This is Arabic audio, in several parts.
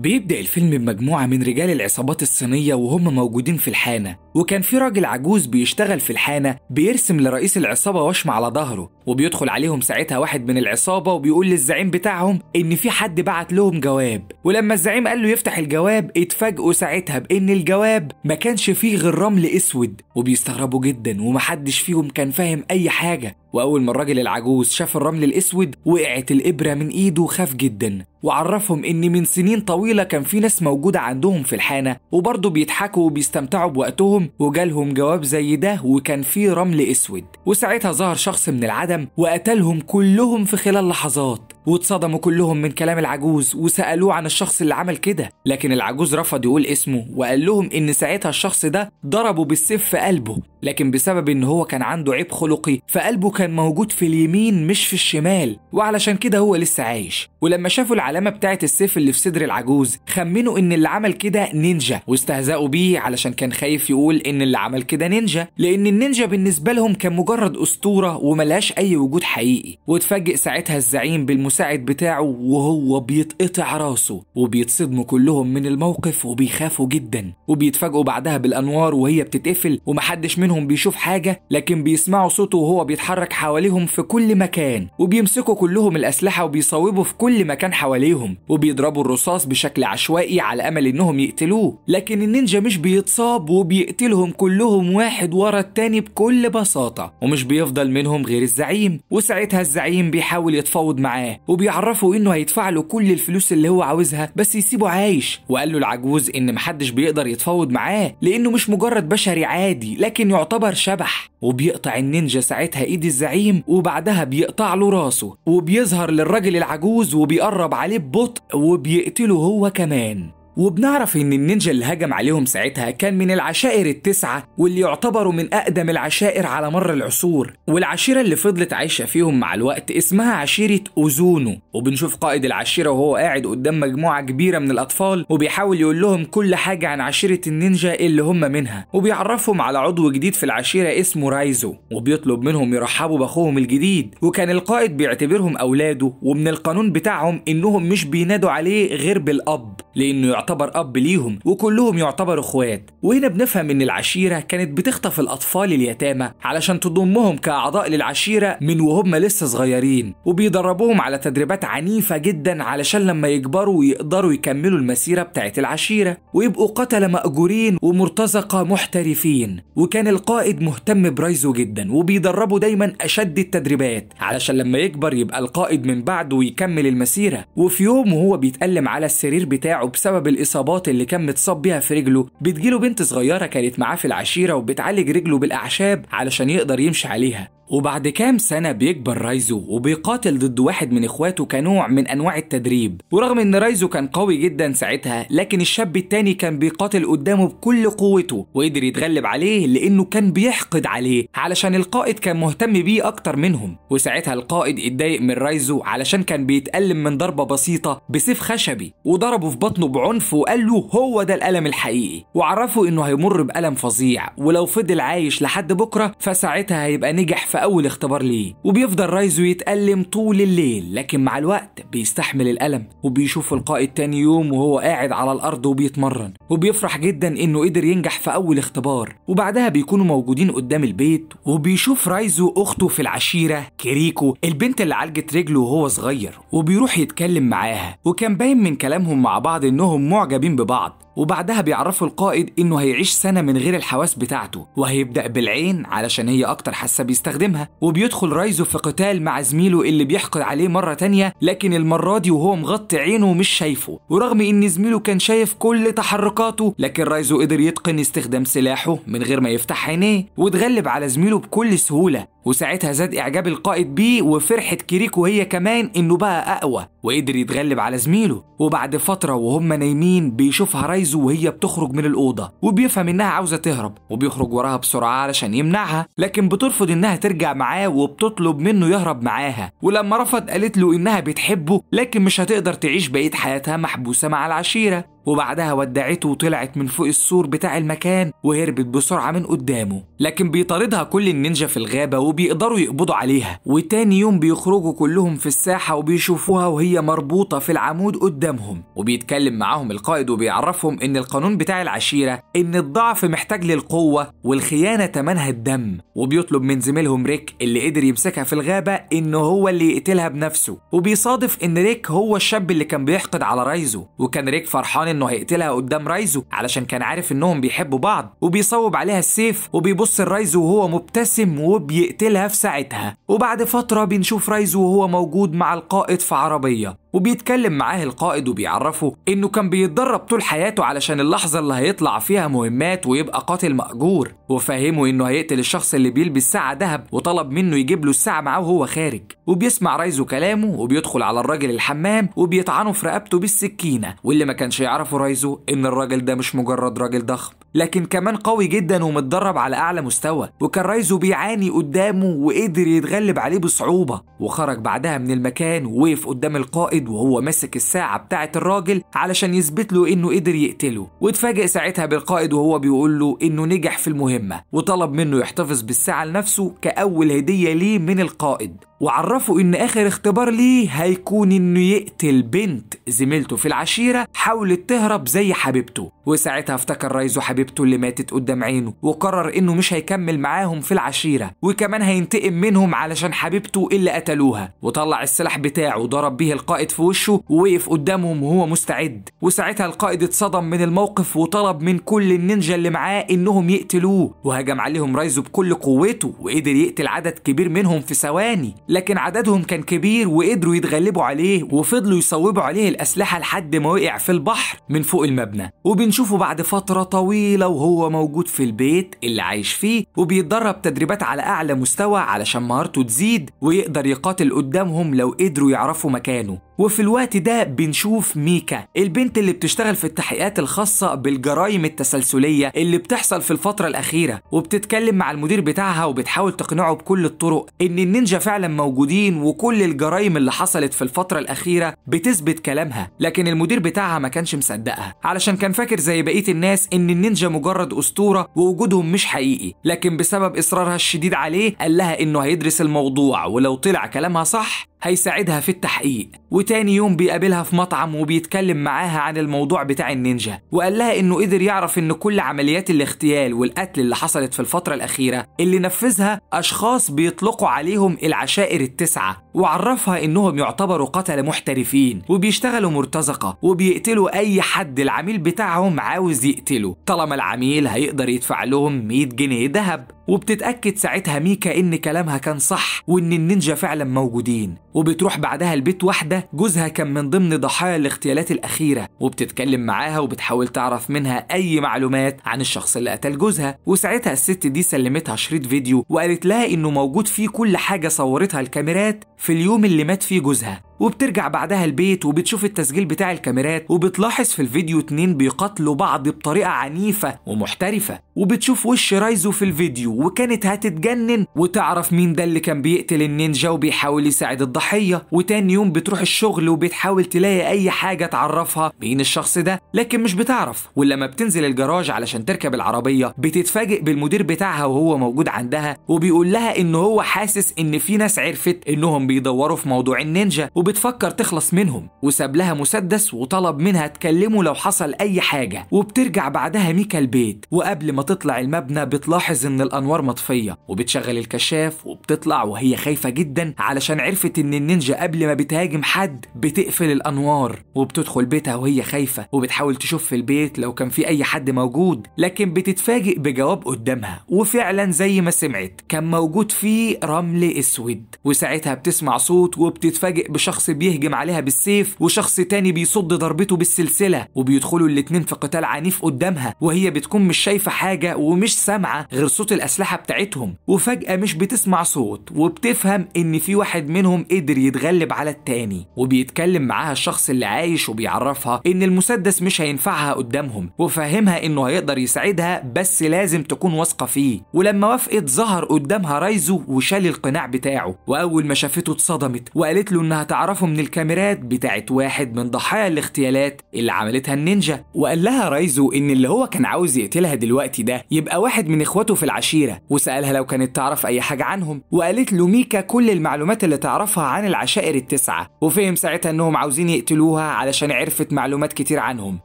بيبدأ الفيلم بمجموعة من رجال العصابات الصينية وهم موجودين في الحانة وكان في راجل عجوز بيشتغل في الحانة بيرسم لرئيس العصابة وشم على ظهره وبيدخل عليهم ساعتها واحد من العصابة وبيقول للزعيم بتاعهم إن في حد بعت لهم جواب ولما الزعيم قال له يفتح الجواب اتفاجئوا ساعتها بإن الجواب ما كانش فيه غير رمل أسود وبيستغربوا جدا ومحدش فيهم كان فاهم أي حاجة وأول ما الراجل العجوز شاف الرمل الأسود وقعت الإبرة من إيده وخاف جدا وعرفهم إن من سنين طويلة كان في ناس موجودة عندهم في الحانة وبرضه بيضحكوا وبيستمتعوا بوقتهم وجالهم جواب زي ده وكان في رمل أسود وساعتها ظهر شخص من العدم وقتلهم كلهم في خلال لحظات واتصدموا كلهم من كلام العجوز وسألوه عن الشخص اللي عمل كده لكن العجوز رفض يقول اسمه وقال لهم إن ساعتها الشخص ده ضربه بالسيف في قلبه لكن بسبب ان هو كان عنده عيب خلقي فقلبه كان موجود في اليمين مش في الشمال وعلشان كده هو لسه عايش ولما شافوا العلامه بتاعه السيف اللي في صدر العجوز خمنوا ان اللي عمل كده نينجا واستهزأوا بيه علشان كان خايف يقول ان اللي عمل كده نينجا لان النينجا بالنسبه لهم كان مجرد اسطوره وملهاش اي وجود حقيقي واتفاجئ ساعتها الزعيم بالمساعد بتاعه وهو بيتقطع راسه وبيتصدموا كلهم من الموقف وبيخافوا جدا وبيتفاجئوا بعدها بالانوار وهي بتتقفل ومحدش منهم منهم بيشوف حاجة لكن بيسمعوا صوته وهو بيتحرك حواليهم في كل مكان وبيمسكوا كلهم الأسلحة وبيصوبوا في كل مكان حواليهم وبيضربوا الرصاص بشكل عشوائي على أمل إنهم يقتلوه لكن النينجا مش بيتصاب وبيقتلهم كلهم واحد ورا التاني بكل بساطة ومش بيفضل منهم غير الزعيم وساعتها الزعيم بيحاول يتفاوض معاه وبيعرفه إنه هيدفع له كل الفلوس اللي هو عاوزها بس يسيبه عايش وقال له العجوز إن محدش بيقدر يتفاوض معاه لأنه مش مجرد بشري عادي لكن يعتبر شبح وبيقطع النينجا ساعتها ايد الزعيم وبعدها بيقطع له راسه وبيظهر للرجل العجوز وبيقرب عليه ببطء وبيقتله هو كمان وبنعرف إن النينجا اللي هجم عليهم ساعتها كان من العشائر التسعة واللي يعتبروا من أقدم العشائر على مر العصور والعشيرة اللي فضلت عايشة فيهم مع الوقت اسمها عشيرة أوزونو وبنشوف قائد العشيرة وهو قاعد قدام مجموعة كبيرة من الأطفال وبيحاول يقول لهم كل حاجة عن عشيرة النينجا اللي هم منها وبيعرفهم على عضو جديد في العشيرة اسمه رايزو وبيطلب منهم يرحبوا بأخوهم الجديد وكان القائد بيعتبرهم أولاده ومن القانون بتاعهم إنهم مش بينادوا عليه غير بالأب لأنه يعتبر أب ليهم وكلهم يعتبروا إخوات وهنا بنفهم إن العشيرة كانت بتخطف الأطفال اليتامى علشان تضمهم كأعضاء للعشيرة من وهم لسه صغيرين وبيدربوهم على تدريبات عنيفة جدا علشان لما يكبروا يقدروا يكملوا المسيرة بتاعه العشيرة ويبقوا قتلة مأجورين ومرتزقة محترفين وكان القائد مهتم برايزو جدا وبيدربه دايما أشد التدريبات علشان لما يكبر يبقى القائد من بعده ويكمل المسيرة وفي يوم وهو بيتألم على السرير بتاعه بسبب الإصابات اللي كان متصاب بيها في رجله بتجيله بنت صغيرة كانت معاه في العشيرة وبتعالج رجله بالأعشاب علشان يقدر يمشي عليها وبعد كام سنة بيكبر رايزو وبيقاتل ضد واحد من اخواته كنوع من انواع التدريب ورغم ان رايزو كان قوي جدا ساعتها لكن الشاب التاني كان بيقاتل قدامه بكل قوته وقدر يتغلب عليه لانه كان بيحقد عليه علشان القائد كان مهتم بيه اكتر منهم وساعتها القائد اتضايق من رايزو علشان كان بيتألم من ضربة بسيطة بسيف خشبي وضربه في بطنه بعنف وقال له هو ده الألم الحقيقي وعرفه انه هيمر بألم فظيع ولو فضل عايش لحد بكرة فساعتها هيبقى نجح في أول اختبار ليه وبيفضل رايزو يتألم طول الليل لكن مع الوقت بيستحمل الألم وبيشوف القائد تاني يوم وهو قاعد على الأرض وبيتمرن وبيفرح جدا إنه قدر ينجح في أول اختبار وبعدها بيكونوا موجودين قدام البيت وبيشوف رايزو أخته في العشيرة كيريكو البنت اللي عالجت رجله وهو صغير وبيروح يتكلم معاها وكان باين من كلامهم مع بعض إنهم معجبين ببعض وبعدها بيعرفوا القائد إنه هيعيش سنة من غير الحواس بتاعته وهيبدأ بالعين علشان هي أكتر حاسة بيستخدمها وبيدخل رايزو في قتال مع زميله اللي بيحقد عليه مرة تانية لكن المرة دي وهو مغطي عينه ومش شايفه ورغم إن زميله كان شايف كل تحركاته لكن رايزو قدر يتقن استخدام سلاحه من غير ما يفتح عينيه واتغلب على زميله بكل سهولة وساعتها زاد إعجاب القائد بيه وفرحة كيريكو هي كمان إنه بقى أقوى وقدر يتغلب على زميله وبعد فترة وهم نايمين بيشوفها رايزو وهي بتخرج من الأوضة وبيفهم إنها عاوزة تهرب وبيخرج وراها بسرعة علشان يمنعها لكن بترفض إنها ترجع معاه وبتطلب منه يهرب معاها ولما رفض قالت له إنها بتحبه لكن مش هتقدر تعيش بقية حياتها محبوسة مع العشيرة وبعدها ودعته وطلعت من فوق السور بتاع المكان وهربت بسرعة من قدامه لكن بيطاردها كل النينجا في الغابة وبيقدروا يقبضوا عليها وتاني يوم بيخرجوا كلهم في الساحة وبيشوفوها وهي مربوطة في العمود قدامهم وبيتكلم معاهم القائد وبيعرفهم ان القانون بتاع العشيرة ان الضعف محتاج للقوة والخيانة تمنها الدم وبيطلب من زميلهم ريك اللي قدر يمسكها في الغابة ان هو اللي يقتلها بنفسه وبيصادف ان ريك هو الشاب اللي كان بيحقد على رايزو وكان ريك فرحان انه هيقتلها قدام رايزو علشان كان عارف انهم بيحبوا بعض وبيصوب عليها السيف وبيبص لرايزو وهو مبتسم وبيقتلها في ساعتها وبعد فتره بنشوف رايزو وهو موجود مع القائد في عربيه وبيتكلم معاه القائد وبيعرفه انه كان بيتدرب طول حياته علشان اللحظه اللي هيطلع فيها مهمات ويبقى قاتل ماجور وفهمه انه هيقتل الشخص اللي بيلبس ساعه ذهب وطلب منه يجيب له الساعه معاه وهو خارج وبيسمع رايزو كلامه وبيدخل على الراجل الحمام وبيطعنه في رقبته بالسكينه واللي ما كانش يعرف يعرفوا رايزو ان الراجل ده مش مجرد راجل ضخم لكن كمان قوي جدا ومتدرب على اعلى مستوى وكان رايزو بيعاني قدامه وقدر يتغلب عليه بصعوبه وخرج بعدها من المكان ووقف قدام القائد وهو ماسك الساعه بتاعه الراجل علشان يثبت له انه قدر يقتله واتفاجئ ساعتها بالقائد وهو بيقول له انه نجح في المهمه وطلب منه يحتفظ بالساعه لنفسه كاول هديه ليه من القائد وعرفه ان اخر اختبار ليه هيكون انه يقتل بنت زميلته في العشيره حاولت تهرب زي حبيبته وساعتها افتكر رايزو حبيبته اللي ماتت قدام عينه وقرر انه مش هيكمل معاهم في العشيرة وكمان هينتقم منهم علشان حبيبته اللي قتلوها وطلع السلاح بتاعه وضرب بيه القائد في وشه ووقف قدامهم وهو مستعد وساعتها القائد اتصدم من الموقف وطلب من كل النينجا اللي معاه انهم يقتلوه وهجم عليهم رايزو بكل قوته وقدر يقتل عدد كبير منهم في ثواني لكن عددهم كان كبير وقدروا يتغلبوا عليه وفضلوا يصوبوا عليه الاسلحه لحد ما وقع في البحر من فوق المبنى وبنشوف بنشوفه بعد فترة طويلة وهو موجود في البيت اللي عايش فيه وبيتدرب تدريبات على أعلى مستوى علشان مهارته تزيد ويقدر يقاتل قدامهم لو قدروا يعرفوا مكانه وفي الوقت ده بنشوف ميكا البنت اللي بتشتغل في التحقيقات الخاصة بالجرائم التسلسلية اللي بتحصل في الفترة الأخيرة وبتتكلم مع المدير بتاعها وبتحاول تقنعه بكل الطرق إن النينجا فعلا موجودين وكل الجرائم اللي حصلت في الفترة الأخيرة بتثبت كلامها لكن المدير بتاعها ما كانش مصدقها علشان كان فاكر زي بقية الناس إن النينجا مجرد أسطورة ووجودهم مش حقيقي لكن بسبب إصرارها الشديد عليه قال لها إنه هيدرس الموضوع ولو طلع كلامها صح هيساعدها في التحقيق وتاني يوم بيقابلها في مطعم وبيتكلم معاها عن الموضوع بتاع النينجا وقال لها انه قدر يعرف ان كل عمليات الاغتيال والقتل اللي حصلت في الفترة الأخيرة اللي نفذها أشخاص بيطلقوا عليهم العشائر التسعة وعرفها انهم يعتبروا قتلة محترفين وبيشتغلوا مرتزقة وبيقتلوا أي حد العميل بتاعهم عاوز يقتله طالما العميل هيقدر يدفع لهم 100 جنيه ذهب وبتتأكد ساعتها ميكا إن كلامها كان صح وإن النينجا فعلا موجودين وبتروح بعدها لبيت واحدة جوزها كان من ضمن ضحايا الاغتيالات الأخيرة وبتتكلم معاها وبتحاول تعرف منها أي معلومات عن الشخص اللي قتل جوزها وساعتها الست دي سلمتها شريط فيديو وقالت لها إنه موجود فيه كل حاجة صورتها الكاميرات في اليوم اللي مات فيه جوزها وبترجع بعدها البيت وبتشوف التسجيل بتاع الكاميرات وبتلاحظ في الفيديو اتنين بيقاتلوا بعض بطريقة عنيفة ومحترفة وبتشوف وش رايزو في الفيديو وكانت هتتجنن وتعرف مين ده اللي كان بيقتل النينجا وبيحاول يساعد الضحية وتاني يوم بتروح الشغل وبتحاول تلاقي أي حاجة تعرفها مين الشخص ده لكن مش بتعرف ولما بتنزل الجراج علشان تركب العربية بتتفاجئ بالمدير بتاعها وهو موجود عندها وبيقول لها إن هو حاسس إن في ناس عرفت إنهم بيدوروا في موضوع النينجا وب وبتفكر تخلص منهم وساب لها مسدس وطلب منها تكلمه لو حصل أي حاجة وبترجع بعدها ميكا البيت وقبل ما تطلع المبنى بتلاحظ إن الأنوار مطفية وبتشغل الكشاف وبتطلع وهي خايفة جدا علشان عرفت إن النينجا قبل ما بتهاجم حد بتقفل الأنوار وبتدخل بيتها وهي خايفة وبتحاول تشوف في البيت لو كان في أي حد موجود لكن بتتفاجئ بجواب قدامها وفعلا زي ما سمعت كان موجود فيه رمل أسود وساعتها بتسمع صوت وبتتفاجئ بشخص شخص بيهجم عليها بالسيف وشخص تاني بيصد ضربته بالسلسلة وبيدخلوا الاتنين في قتال عنيف قدامها وهي بتكون مش شايفة حاجة ومش سامعة غير صوت الأسلحة بتاعتهم وفجأة مش بتسمع صوت وبتفهم إن في واحد منهم قدر يتغلب على التاني وبيتكلم معاها الشخص اللي عايش وبيعرفها إن المسدس مش هينفعها قدامهم وفهمها إنه هيقدر يساعدها بس لازم تكون واثقة فيه ولما وافقت ظهر قدامها رايزو وشال القناع بتاعه وأول ما شافته اتصدمت وقالت له إنها تعرف تعرفه من الكاميرات بتاعت واحد من ضحايا الاغتيالات اللي عملتها النينجا وقال لها رايزو ان اللي هو كان عاوز يقتلها دلوقتي ده يبقى واحد من اخواته في العشيره وسالها لو كانت تعرف اي حاجه عنهم وقالت له ميكا كل المعلومات اللي تعرفها عن العشائر التسعه وفهم ساعتها انهم عاوزين يقتلوها علشان عرفت معلومات كتير عنهم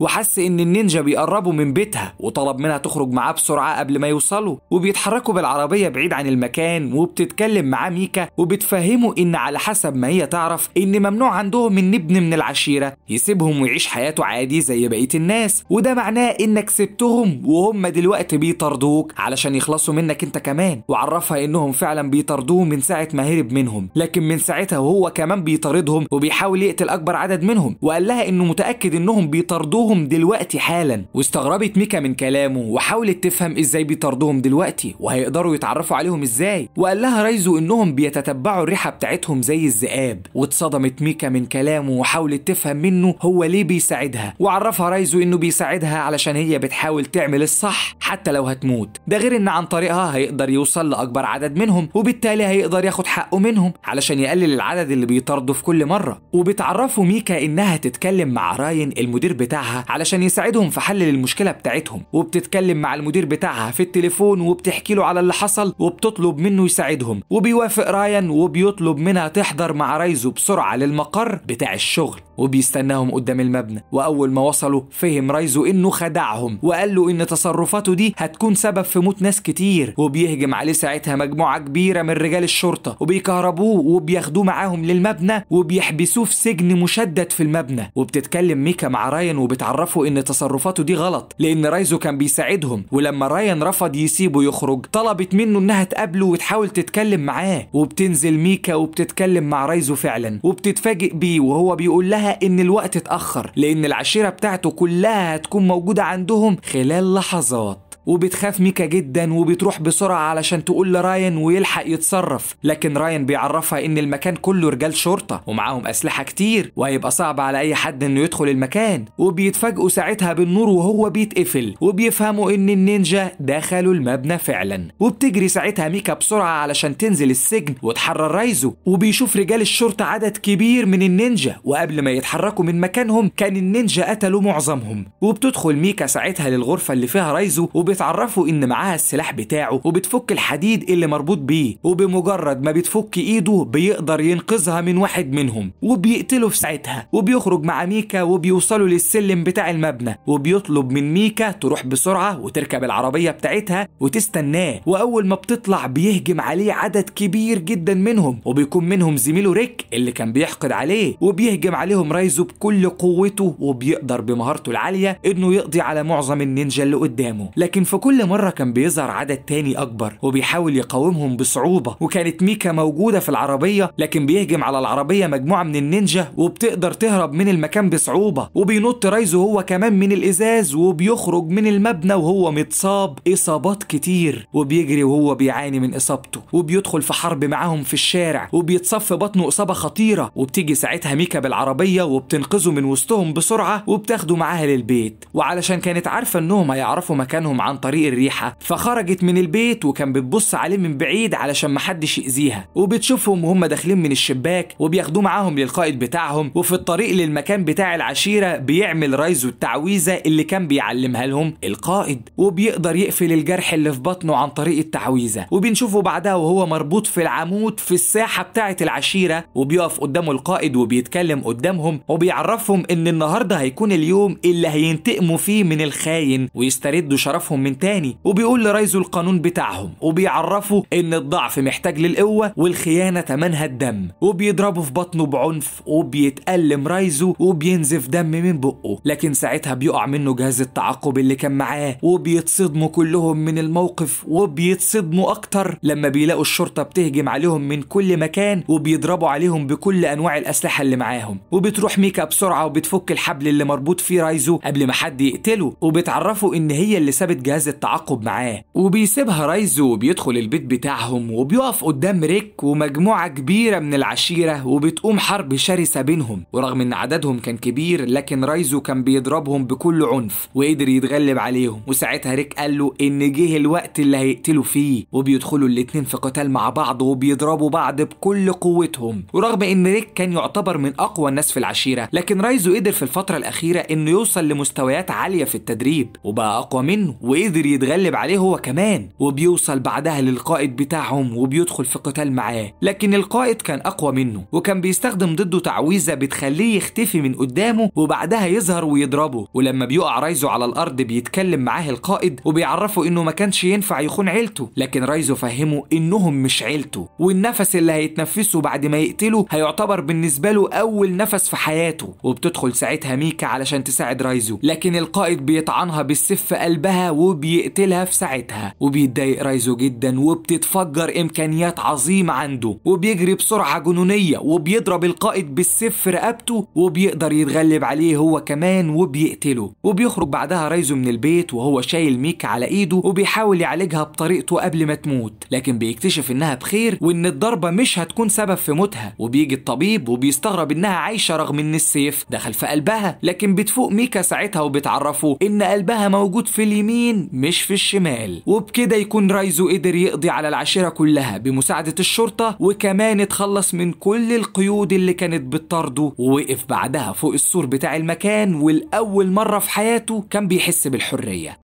وحس ان النينجا بيقربوا من بيتها وطلب منها تخرج معاه بسرعه قبل ما يوصلوا وبيتحركوا بالعربيه بعيد عن المكان وبتتكلم معاه ميكا وبتفهمه ان على حسب ما هي تعرف ان ممنوع عندهم ان ابن من العشيره يسيبهم ويعيش حياته عادي زي بقيه الناس وده معناه انك سبتهم وهم دلوقتي بيطردوك علشان يخلصوا منك انت كمان وعرفها انهم فعلا بيطردوه من ساعه ما هرب منهم لكن من ساعتها وهو كمان بيطاردهم وبيحاول يقتل اكبر عدد منهم وقال لها انه متاكد انهم بيطاردوهم دلوقتي حالا واستغربت ميكا من كلامه وحاولت تفهم ازاي بيطاردوهم دلوقتي وهيقدروا يتعرفوا عليهم ازاي وقال لها رايزو انهم بيتتبعوا الريحه بتاعتهم زي الذئاب اتصدمت ميكا من كلامه وحاولت تفهم منه هو ليه بيساعدها وعرفها رايزو انه بيساعدها علشان هي بتحاول تعمل الصح حتى لو هتموت ده غير ان عن طريقها هيقدر يوصل لاكبر عدد منهم وبالتالي هيقدر ياخد حقه منهم علشان يقلل العدد اللي بيطارده في كل مره وبتعرفه ميكا انها تتكلم مع راين المدير بتاعها علشان يساعدهم في حل المشكله بتاعتهم وبتتكلم مع المدير بتاعها في التليفون وبتحكي له على اللي حصل وبتطلب منه يساعدهم وبيوافق راين وبيطلب منها تحضر مع رايزو بسرعه بسرعة للمقر بتاع الشغل وبيستناهم قدام المبنى وأول ما وصلوا فهم رايزو إنه خدعهم وقال له إن تصرفاته دي هتكون سبب في موت ناس كتير وبيهجم عليه ساعتها مجموعة كبيرة من رجال الشرطة وبيكهربوه وبياخدوه معاهم للمبنى وبيحبسوه في سجن مشدد في المبنى وبتتكلم ميكا مع رايان وبتعرفه إن تصرفاته دي غلط لأن رايزو كان بيساعدهم ولما رايان رفض يسيبه يخرج طلبت منه إنها تقابله وتحاول تتكلم معاه وبتنزل ميكا وبتتكلم مع رايزو فعلا وبتتفاجئ بيه وهو بيقول لها معناها ان الوقت اتأخر لان العشيرة بتاعته كلها هتكون موجودة عندهم خلال لحظات وبتخاف ميكا جدا وبتروح بسرعة علشان تقول لراين ويلحق يتصرف لكن راين بيعرفها ان المكان كله رجال شرطة ومعاهم اسلحة كتير وهيبقى صعب على اي حد انه يدخل المكان وبيتفاجئوا ساعتها بالنور وهو بيتقفل وبيفهموا ان النينجا دخلوا المبنى فعلا وبتجري ساعتها ميكا بسرعة علشان تنزل السجن وتحرر رايزو وبيشوف رجال الشرطة عدد كبير من النينجا وقبل ما يتحركوا من مكانهم كان النينجا قتلوا معظمهم وبتدخل ميكا ساعتها للغرفة اللي فيها رايزو وب وبتعرفه ان معاها السلاح بتاعه وبتفك الحديد اللي مربوط بيه وبمجرد ما بتفك ايده بيقدر ينقذها من واحد منهم وبيقتله في ساعتها وبيخرج مع ميكا وبيوصلوا للسلم بتاع المبنى وبيطلب من ميكا تروح بسرعه وتركب العربيه بتاعتها وتستناه واول ما بتطلع بيهجم عليه عدد كبير جدا منهم وبيكون منهم زميله ريك اللي كان بيحقد عليه وبيهجم عليهم رايزو بكل قوته وبيقدر بمهارته العاليه انه يقضي على معظم النينجا اللي قدامه لكن لكن في كل مرة كان بيظهر عدد تاني أكبر وبيحاول يقاومهم بصعوبة وكانت ميكا موجودة في العربية لكن بيهجم على العربية مجموعة من النينجا وبتقدر تهرب من المكان بصعوبة وبينط رايزو هو كمان من الإزاز وبيخرج من المبنى وهو متصاب إصابات كتير وبيجري وهو بيعاني من إصابته وبيدخل في حرب معاهم في الشارع وبيتصف بطنه إصابة خطيرة وبتيجي ساعتها ميكا بالعربية وبتنقذه من وسطهم بسرعة وبتاخده معاها للبيت وعلشان كانت عارفة إنهم هيعرفوا مكانهم عن عن طريق الريحة فخرجت من البيت وكان بتبص عليه من بعيد علشان محدش يأذيها وبتشوفهم وهم داخلين من الشباك وبياخدوه معاهم للقائد بتاعهم وفي الطريق للمكان بتاع العشيرة بيعمل رايزو التعويذة اللي كان بيعلمها لهم القائد وبيقدر يقفل الجرح اللي في بطنه عن طريق التعويذة وبنشوفه بعدها وهو مربوط في العمود في الساحة بتاعة العشيرة وبيقف قدامه القائد وبيتكلم قدامهم وبيعرفهم ان النهاردة هيكون اليوم اللي هينتقموا فيه من الخاين ويستردوا شرفهم من تاني وبيقول لرايزو القانون بتاعهم وبيعرفه ان الضعف محتاج للقوة والخيانة تمنها الدم وبيضربه في بطنه بعنف وبيتألم رايزو وبينزف دم من بقه لكن ساعتها بيقع منه جهاز التعقب اللي كان معاه وبيتصدموا كلهم من الموقف وبيتصدموا اكتر لما بيلاقوا الشرطة بتهجم عليهم من كل مكان وبيضربوا عليهم بكل انواع الاسلحة اللي معاهم وبتروح ميكا بسرعة وبتفك الحبل اللي مربوط فيه رايزو قبل ما حد يقتله وبتعرفوا ان هي اللي سابت جهاز جهاز التعقب معاه وبيسيبها رايزو وبيدخل البيت بتاعهم وبيقف قدام ريك ومجموعة كبيرة من العشيرة وبتقوم حرب شرسة بينهم ورغم ان عددهم كان كبير لكن رايزو كان بيضربهم بكل عنف وقدر يتغلب عليهم وساعتها ريك قال له ان جه الوقت اللي هيقتلوا فيه وبيدخلوا الاتنين في قتال مع بعض وبيضربوا بعض بكل قوتهم ورغم ان ريك كان يعتبر من اقوى الناس في العشيرة لكن رايزو قدر في الفترة الاخيرة انه يوصل لمستويات عالية في التدريب وبقى اقوى منه وقدر يتغلب عليه هو كمان وبيوصل بعدها للقائد بتاعهم وبيدخل في قتال معاه لكن القائد كان أقوى منه وكان بيستخدم ضده تعويذة بتخليه يختفي من قدامه وبعدها يظهر ويضربه ولما بيقع رايزو على الأرض بيتكلم معاه القائد وبيعرفه إنه ما كانش ينفع يخون عيلته لكن رايزو فهمه إنهم مش عيلته والنفس اللي هيتنفسه بعد ما يقتله هيعتبر بالنسبة له أول نفس في حياته وبتدخل ساعتها ميكا علشان تساعد رايزو لكن القائد بيطعنها بالسيف في قلبها وبيقتلها في ساعتها وبيتضايق رايزو جدا وبتتفجر إمكانيات عظيمة عنده وبيجري بسرعة جنونية وبيضرب القائد بالسيف في رقبته وبيقدر يتغلب عليه هو كمان وبيقتله وبيخرج بعدها رايزو من البيت وهو شايل ميكا على إيده وبيحاول يعالجها بطريقته قبل ما تموت لكن بيكتشف إنها بخير وإن الضربة مش هتكون سبب في موتها وبيجي الطبيب وبيستغرب إنها عايشة رغم إن السيف دخل في قلبها لكن بتفوق ميكا ساعتها وبتعرفه إن قلبها موجود في اليمين اليمين مش في الشمال وبكده يكون رايزو قدر يقضي على العشيرة كلها بمساعدة الشرطة وكمان اتخلص من كل القيود اللي كانت بتطارده ووقف بعدها فوق السور بتاع المكان والأول مرة في حياته كان بيحس بالحرية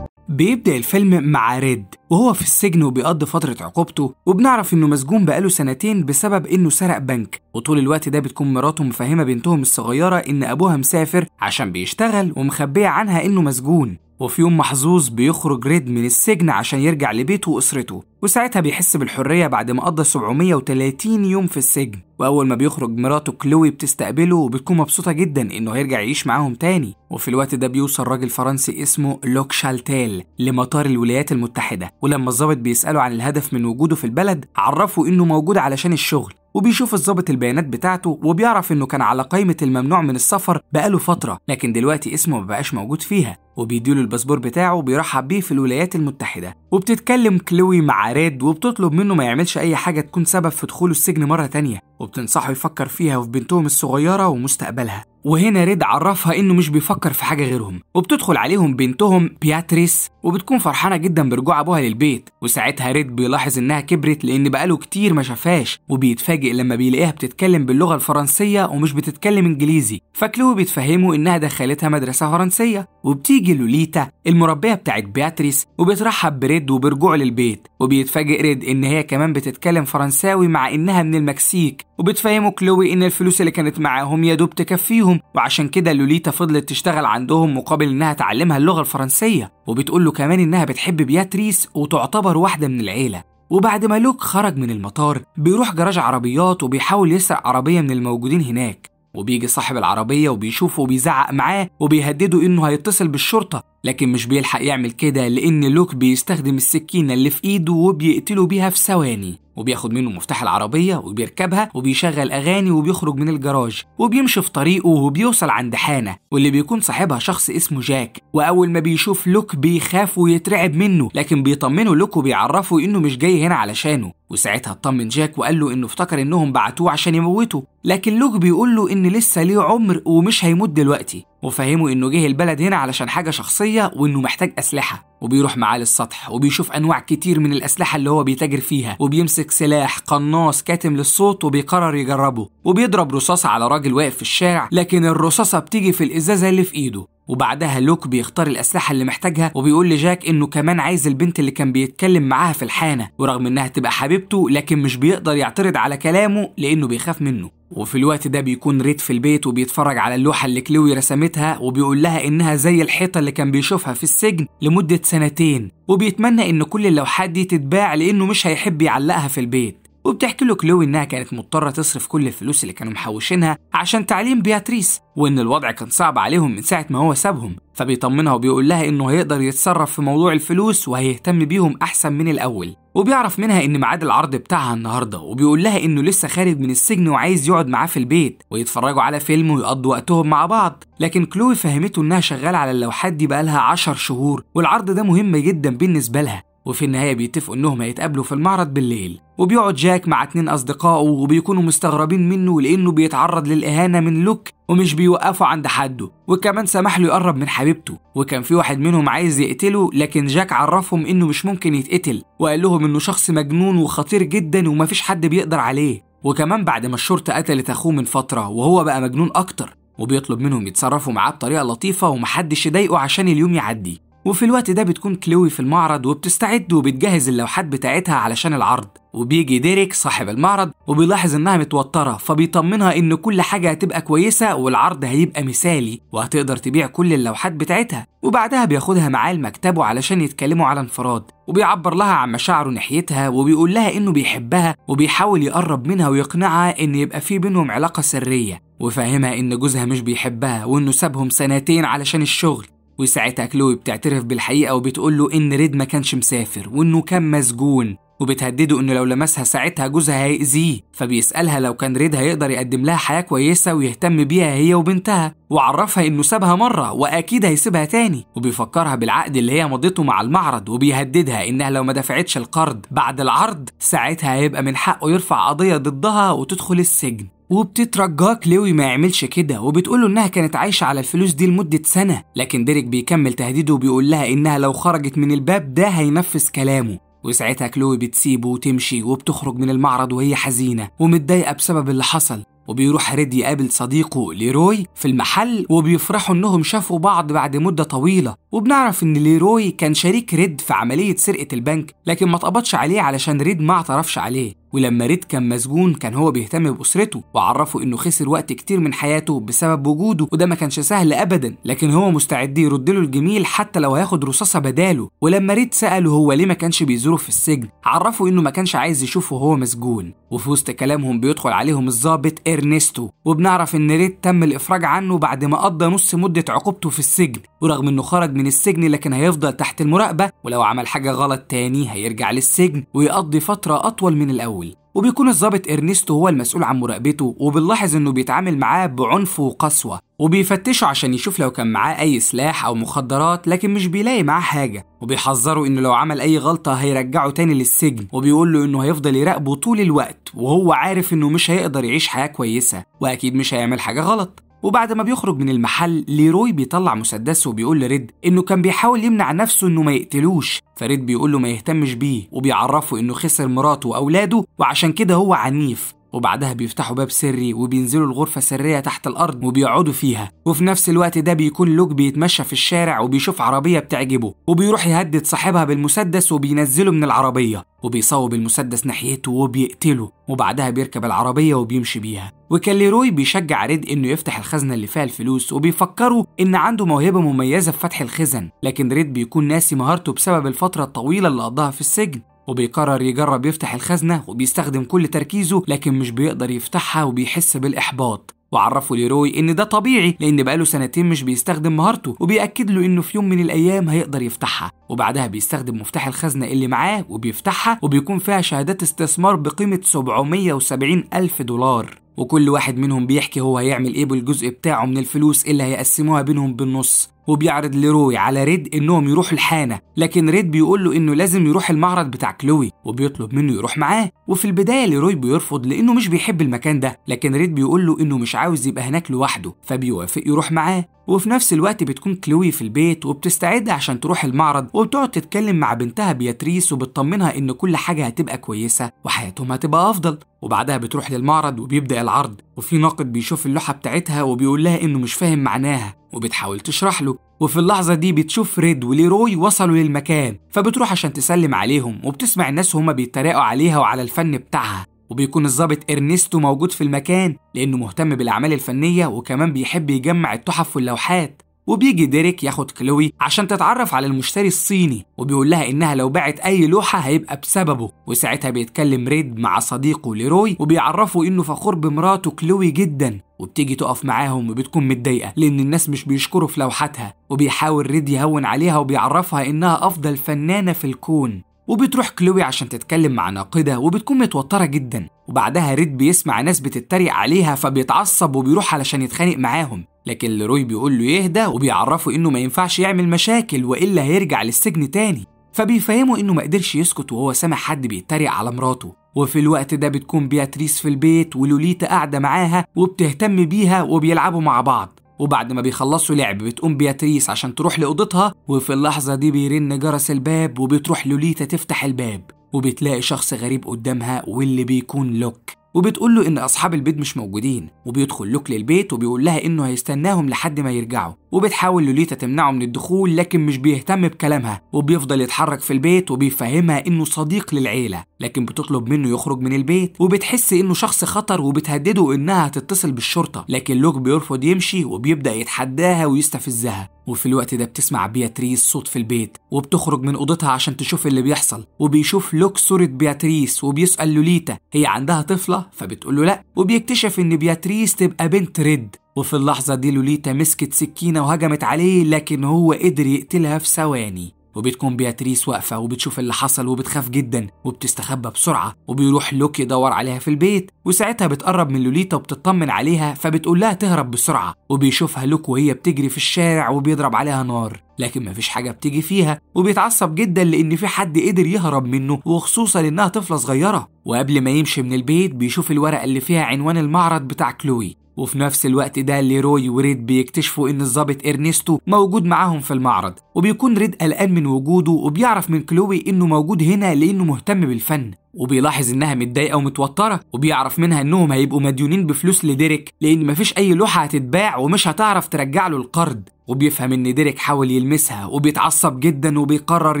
بيبدأ الفيلم مع ريد وهو في السجن وبيقضي فترة عقوبته وبنعرف إنه مسجون بقاله سنتين بسبب إنه سرق بنك وطول الوقت ده بتكون مراته مفهمة بنتهم الصغيرة إن أبوها مسافر عشان بيشتغل ومخبية عنها إنه مسجون وفي يوم محظوظ بيخرج ريد من السجن عشان يرجع لبيته وأسرته وساعتها بيحس بالحرية بعد ما قضى 730 يوم في السجن وأول ما بيخرج مراته كلوي بتستقبله وبتكون مبسوطة جدا إنه هيرجع يعيش معاهم تاني وفي الوقت ده بيوصل راجل فرنسي اسمه لوك شالتال لمطار الولايات المتحدة ولما الظابط بيسأله عن الهدف من وجوده في البلد عرفه إنه موجود علشان الشغل وبيشوف الظابط البيانات بتاعته وبيعرف انه كان على قائمه الممنوع من السفر بقاله فتره لكن دلوقتي اسمه مبقاش موجود فيها وبيديله الباسبور بتاعه وبيرحب بيه في الولايات المتحده وبتتكلم كلوي مع ريد وبتطلب منه ما يعملش اي حاجه تكون سبب في دخوله السجن مره تانية وبتنصحه يفكر فيها وفي بنتهم الصغيره ومستقبلها وهنا ريد عرفها انه مش بيفكر في حاجه غيرهم وبتدخل عليهم بنتهم بياتريس وبتكون فرحانه جدا برجوع ابوها للبيت وساعتها ريد بيلاحظ انها كبرت لان بقاله كتير ما شافهاش وبيتفاجئ لما بيلاقيها بتتكلم باللغه الفرنسيه ومش بتتكلم انجليزي فكلو بيتفهموا انها دخلتها مدرسه فرنسيه وبتيجي لوليتا المربيه بتاعت بياتريس وبترحب بريد وبرجوعه للبيت وبيتفاجئ ريد ان هي كمان بتتكلم فرنساوي مع انها من المكسيك وبتفهموا كلوي إن الفلوس اللي كانت معاهم يا دوب تكفيهم وعشان كده لوليتا فضلت تشتغل عندهم مقابل إنها تعلمها اللغة الفرنسية وبتقول له كمان إنها بتحب بياتريس وتعتبر واحدة من العيلة وبعد ما لوك خرج من المطار بيروح جراج عربيات وبيحاول يسرق عربية من الموجودين هناك وبيجي صاحب العربية وبيشوفه وبيزعق معاه وبيهدده إنه هيتصل بالشرطة لكن مش بيلحق يعمل كده لأن لوك بيستخدم السكينة اللي في إيده وبيقتله بيها في ثواني وبياخد منه مفتاح العربية وبيركبها وبيشغل أغاني وبيخرج من الجراج وبيمشي في طريقه وبيوصل عند حانة واللي بيكون صاحبها شخص اسمه جاك وأول ما بيشوف لوك بيخاف ويترعب منه لكن بيطمنه لوك وبيعرفه إنه مش جاي هنا علشانه وساعتها اطمن جاك وقال له إنه افتكر إنهم بعتوه عشان يموته لكن لوك بيقول له إن لسه ليه عمر ومش هيموت دلوقتي وفهمه انه جه البلد هنا علشان حاجه شخصيه وانه محتاج اسلحه وبيروح معاه للسطح وبيشوف انواع كتير من الاسلحه اللي هو بيتاجر فيها وبيمسك سلاح قناص كاتم للصوت وبيقرر يجربه وبيضرب رصاصه على راجل واقف في الشارع لكن الرصاصه بتيجي في الازازه اللي في ايده وبعدها لوك بيختار الأسلحة اللي محتاجها وبيقول لجاك إنه كمان عايز البنت اللي كان بيتكلم معاها في الحانة ورغم إنها تبقى حبيبته لكن مش بيقدر يعترض على كلامه لأنه بيخاف منه وفي الوقت ده بيكون ريد في البيت وبيتفرج على اللوحة اللي كلوي رسمتها وبيقول لها إنها زي الحيطة اللي كان بيشوفها في السجن لمدة سنتين وبيتمنى إن كل اللوحات دي تتباع لأنه مش هيحب يعلقها في البيت وبتحكي له كلوي إنها كانت مضطرة تصرف كل الفلوس اللي كانوا محوشينها عشان تعليم بياتريس وإن الوضع كان صعب عليهم من ساعة ما هو سابهم فبيطمنها وبيقول لها إنه هيقدر يتصرف في موضوع الفلوس وهيهتم بيهم أحسن من الأول وبيعرف منها ان ميعاد العرض بتاعها النهارده وبيقول لها انه لسه خارج من السجن وعايز يقعد معاه في البيت ويتفرجوا على فيلم ويقضوا وقتهم مع بعض لكن كلوي فهمته انها شغاله على اللوحات دي بقالها 10 شهور والعرض ده مهم جدا بالنسبه لها وفي النهاية بيتفقوا إنهم هيتقابلوا في المعرض بالليل وبيقعد جاك مع اتنين أصدقائه وبيكونوا مستغربين منه لأنه بيتعرض للإهانة من لوك ومش بيوقفوا عند حده وكمان سمح له يقرب من حبيبته وكان في واحد منهم عايز يقتله لكن جاك عرفهم إنه مش ممكن يتقتل وقال لهم إنه شخص مجنون وخطير جدا ومفيش حد بيقدر عليه وكمان بعد ما الشرطة قتلت أخوه من فترة وهو بقى مجنون أكتر وبيطلب منهم يتصرفوا معاه بطريقة لطيفة ومحدش يضايقه عشان اليوم يعدي وفي الوقت ده بتكون كلوي في المعرض وبتستعد وبتجهز اللوحات بتاعتها علشان العرض وبيجي ديريك صاحب المعرض وبيلاحظ انها متوترة فبيطمنها ان كل حاجة هتبقى كويسة والعرض هيبقى مثالي وهتقدر تبيع كل اللوحات بتاعتها وبعدها بياخدها معاه لمكتبه علشان يتكلموا على انفراد وبيعبر لها عن مشاعره ناحيتها وبيقول لها انه بيحبها وبيحاول يقرب منها ويقنعها ان يبقى في بينهم علاقة سرية وفاهمها ان جوزها مش بيحبها وانه سابهم سنتين علشان الشغل وساعتها كلوي بتعترف بالحقيقة وبتقول له إن ريد ما كانش مسافر وإنه كان مسجون وبتهدده إنه لو لمسها ساعتها جوزها هيأذيه فبيسألها لو كان ريد هيقدر يقدم لها حياة كويسة ويهتم بيها هي وبنتها وعرفها إنه سابها مرة وأكيد هيسيبها تاني وبيفكرها بالعقد اللي هي مضيته مع المعرض وبيهددها إنها لو ما دفعتش القرض بعد العرض ساعتها هيبقى من حقه يرفع قضية ضدها وتدخل السجن وبتترجاك لوي ما يعملش كده وبتقوله انها كانت عايشه على الفلوس دي لمده سنه لكن ديريك بيكمل تهديده وبيقول لها انها لو خرجت من الباب ده هينفذ كلامه وساعتها كلوي بتسيبه وتمشي وبتخرج من المعرض وهي حزينه ومتضايقه بسبب اللي حصل وبيروح ريد يقابل صديقه ليروي في المحل وبيفرحوا انهم شافوا بعض بعد مدة طويلة وبنعرف ان ليروي كان شريك ريد في عملية سرقة البنك لكن ما اتقبضش عليه علشان ريد ما اعترفش عليه ولما ريد كان مسجون كان هو بيهتم بأسرته وعرفه إنه خسر وقت كتير من حياته بسبب وجوده وده ما كانش سهل أبدا لكن هو مستعد يرد له الجميل حتى لو هياخد رصاصة بداله ولما ريد سأله هو ليه ما كانش بيزوره في السجن عرفه إنه ما كانش عايز يشوفه وهو مسجون وفي وسط كلامهم بيدخل عليهم الضابط إرنستو وبنعرف إن ريد تم الإفراج عنه بعد ما قضى نص مدة عقوبته في السجن ورغم إنه خرج من السجن لكن هيفضل تحت المراقبة ولو عمل حاجة غلط تاني هيرجع للسجن ويقضي فترة أطول من الأول وبيكون الظابط إرنستو هو المسؤول عن مراقبته وبنلاحظ إنه بيتعامل معاه بعنف وقسوة وبيفتشه عشان يشوف لو كان معاه أي سلاح أو مخدرات لكن مش بيلاقي معاه حاجة وبيحذره إنه لو عمل أي غلطة هيرجعه تاني للسجن وبيقول له إنه هيفضل يراقبه طول الوقت وهو عارف إنه مش هيقدر يعيش حياة كويسة وأكيد مش هيعمل حاجة غلط وبعد ما بيخرج من المحل ليروي بيطلع مسدسه وبيقول لريد انه كان بيحاول يمنع نفسه انه ما يقتلوش فريد بيقول له ما يهتمش بيه وبيعرفه انه خسر مراته واولاده وعشان كده هو عنيف وبعدها بيفتحوا باب سري وبينزلوا الغرفة السرية تحت الأرض وبيقعدوا فيها وفي نفس الوقت ده بيكون لوك بيتمشى في الشارع وبيشوف عربية بتعجبه وبيروح يهدد صاحبها بالمسدس وبينزله من العربية وبيصوب المسدس ناحيته وبيقتله وبعدها بيركب العربية وبيمشي بيها وكان ليروي بيشجع ريد انه يفتح الخزنة اللي فيها الفلوس وبيفكره ان عنده موهبة مميزة في فتح الخزن لكن ريد بيكون ناسي مهارته بسبب الفترة الطويلة اللي قضاها في السجن وبيقرر يجرب يفتح الخزنة وبيستخدم كل تركيزه لكن مش بيقدر يفتحها وبيحس بالإحباط وعرفه ليروي إن ده طبيعي لأن بقاله سنتين مش بيستخدم مهارته وبيأكد له إنه في يوم من الأيام هيقدر يفتحها وبعدها بيستخدم مفتاح الخزنة اللي معاه وبيفتحها وبيكون فيها شهادات استثمار بقيمة 770 ألف دولار وكل واحد منهم بيحكي هو هيعمل ايه بالجزء بتاعه من الفلوس اللي هيقسموها بينهم بالنص وبيعرض لروي على ريد انهم يروحوا الحانه لكن ريد بيقول له انه لازم يروح المعرض بتاع كلوي وبيطلب منه يروح معاه وفي البدايه لروي بيرفض لانه مش بيحب المكان ده لكن ريد بيقول له انه مش عاوز يبقى هناك لوحده فبيوافق يروح معاه وفي نفس الوقت بتكون كلوي في البيت وبتستعد عشان تروح المعرض وبتقعد تتكلم مع بنتها بياتريس وبتطمنها ان كل حاجه هتبقى كويسه وحياتهم هتبقى افضل وبعدها بتروح للمعرض وبيبدا العرض وفي ناقد بيشوف اللوحة بتاعتها وبيقول لها إنه مش فاهم معناها وبتحاول تشرح له وفي اللحظة دي بتشوف ريد وليروي وصلوا للمكان فبتروح عشان تسلم عليهم وبتسمع الناس هما بيتريقوا عليها وعلى الفن بتاعها وبيكون الظابط إرنستو موجود في المكان لأنه مهتم بالأعمال الفنية وكمان بيحب يجمع التحف واللوحات وبيجي ديريك ياخد كلوي عشان تتعرف على المشتري الصيني وبيقول لها انها لو باعت اي لوحه هيبقى بسببه وساعتها بيتكلم ريد مع صديقه ليروي وبيعرفوا انه فخور بمراته كلوي جدا وبتيجي تقف معاهم وبتكون متضايقه لان الناس مش بيشكروا في لوحاتها وبيحاول ريد يهون عليها وبيعرفها انها افضل فنانه في الكون وبتروح كلوي عشان تتكلم مع ناقدة وبتكون متوترة جدا وبعدها ريد بيسمع ناس بتتريق عليها فبيتعصب وبيروح علشان يتخانق معاهم لكن لروي بيقول له يهدى وبيعرفه انه ما ينفعش يعمل مشاكل والا هيرجع للسجن تاني فبيفهمه انه ما قدرش يسكت وهو سامع حد بيتريق على مراته وفي الوقت ده بتكون بياتريس في البيت ولوليتا قاعده معاها وبتهتم بيها وبيلعبوا مع بعض وبعد ما بيخلصوا لعب بتقوم بياتريس عشان تروح لأوضتها وفي اللحظة دي بيرن جرس الباب وبتروح لوليتا تفتح الباب وبتلاقي شخص غريب قدامها واللي بيكون لوك وبتقول له إن أصحاب البيت مش موجودين وبيدخل لوك للبيت وبيقول لها إنه هيستناهم لحد ما يرجعوا وبتحاول لوليتا تمنعه من الدخول لكن مش بيهتم بكلامها وبيفضل يتحرك في البيت وبيفهمها انه صديق للعيله لكن بتطلب منه يخرج من البيت وبتحس انه شخص خطر وبتهدده انها هتتصل بالشرطه لكن لوك بيرفض يمشي وبيبدا يتحداها ويستفزها وفي الوقت ده بتسمع بياتريس صوت في البيت وبتخرج من اوضتها عشان تشوف اللي بيحصل وبيشوف لوك صوره بياتريس وبيسال لوليتا هي عندها طفله فبتقول له لا وبيكتشف ان بياتريس تبقى بنت ريد وفي اللحظة دي لوليتا مسكت سكينة وهجمت عليه لكن هو قدر يقتلها في ثواني وبتكون بياتريس واقفة وبتشوف اللي حصل وبتخاف جدا وبتستخبى بسرعة وبيروح لوك يدور عليها في البيت وساعتها بتقرب من لوليتا وبتطمن عليها فبتقول لها تهرب بسرعة وبيشوفها لوك وهي بتجري في الشارع وبيضرب عليها نار لكن مفيش حاجة بتيجي فيها وبيتعصب جدا لأن في حد قدر يهرب منه وخصوصا إنها طفلة صغيرة وقبل ما يمشي من البيت بيشوف الورقة اللي فيها عنوان المعرض بتاع كلوي وفي نفس الوقت ده ليروي وريد بيكتشفوا ان الظابط ارنستو موجود معاهم في المعرض وبيكون ريد قلقان من وجوده وبيعرف من كلوي انه موجود هنا لانه مهتم بالفن وبيلاحظ انها متضايقه ومتوتره وبيعرف منها انهم هيبقوا مديونين بفلوس لديريك لان مفيش اي لوحه هتتباع ومش هتعرف ترجع له القرض وبيفهم ان ديريك حاول يلمسها وبيتعصب جدا وبيقرر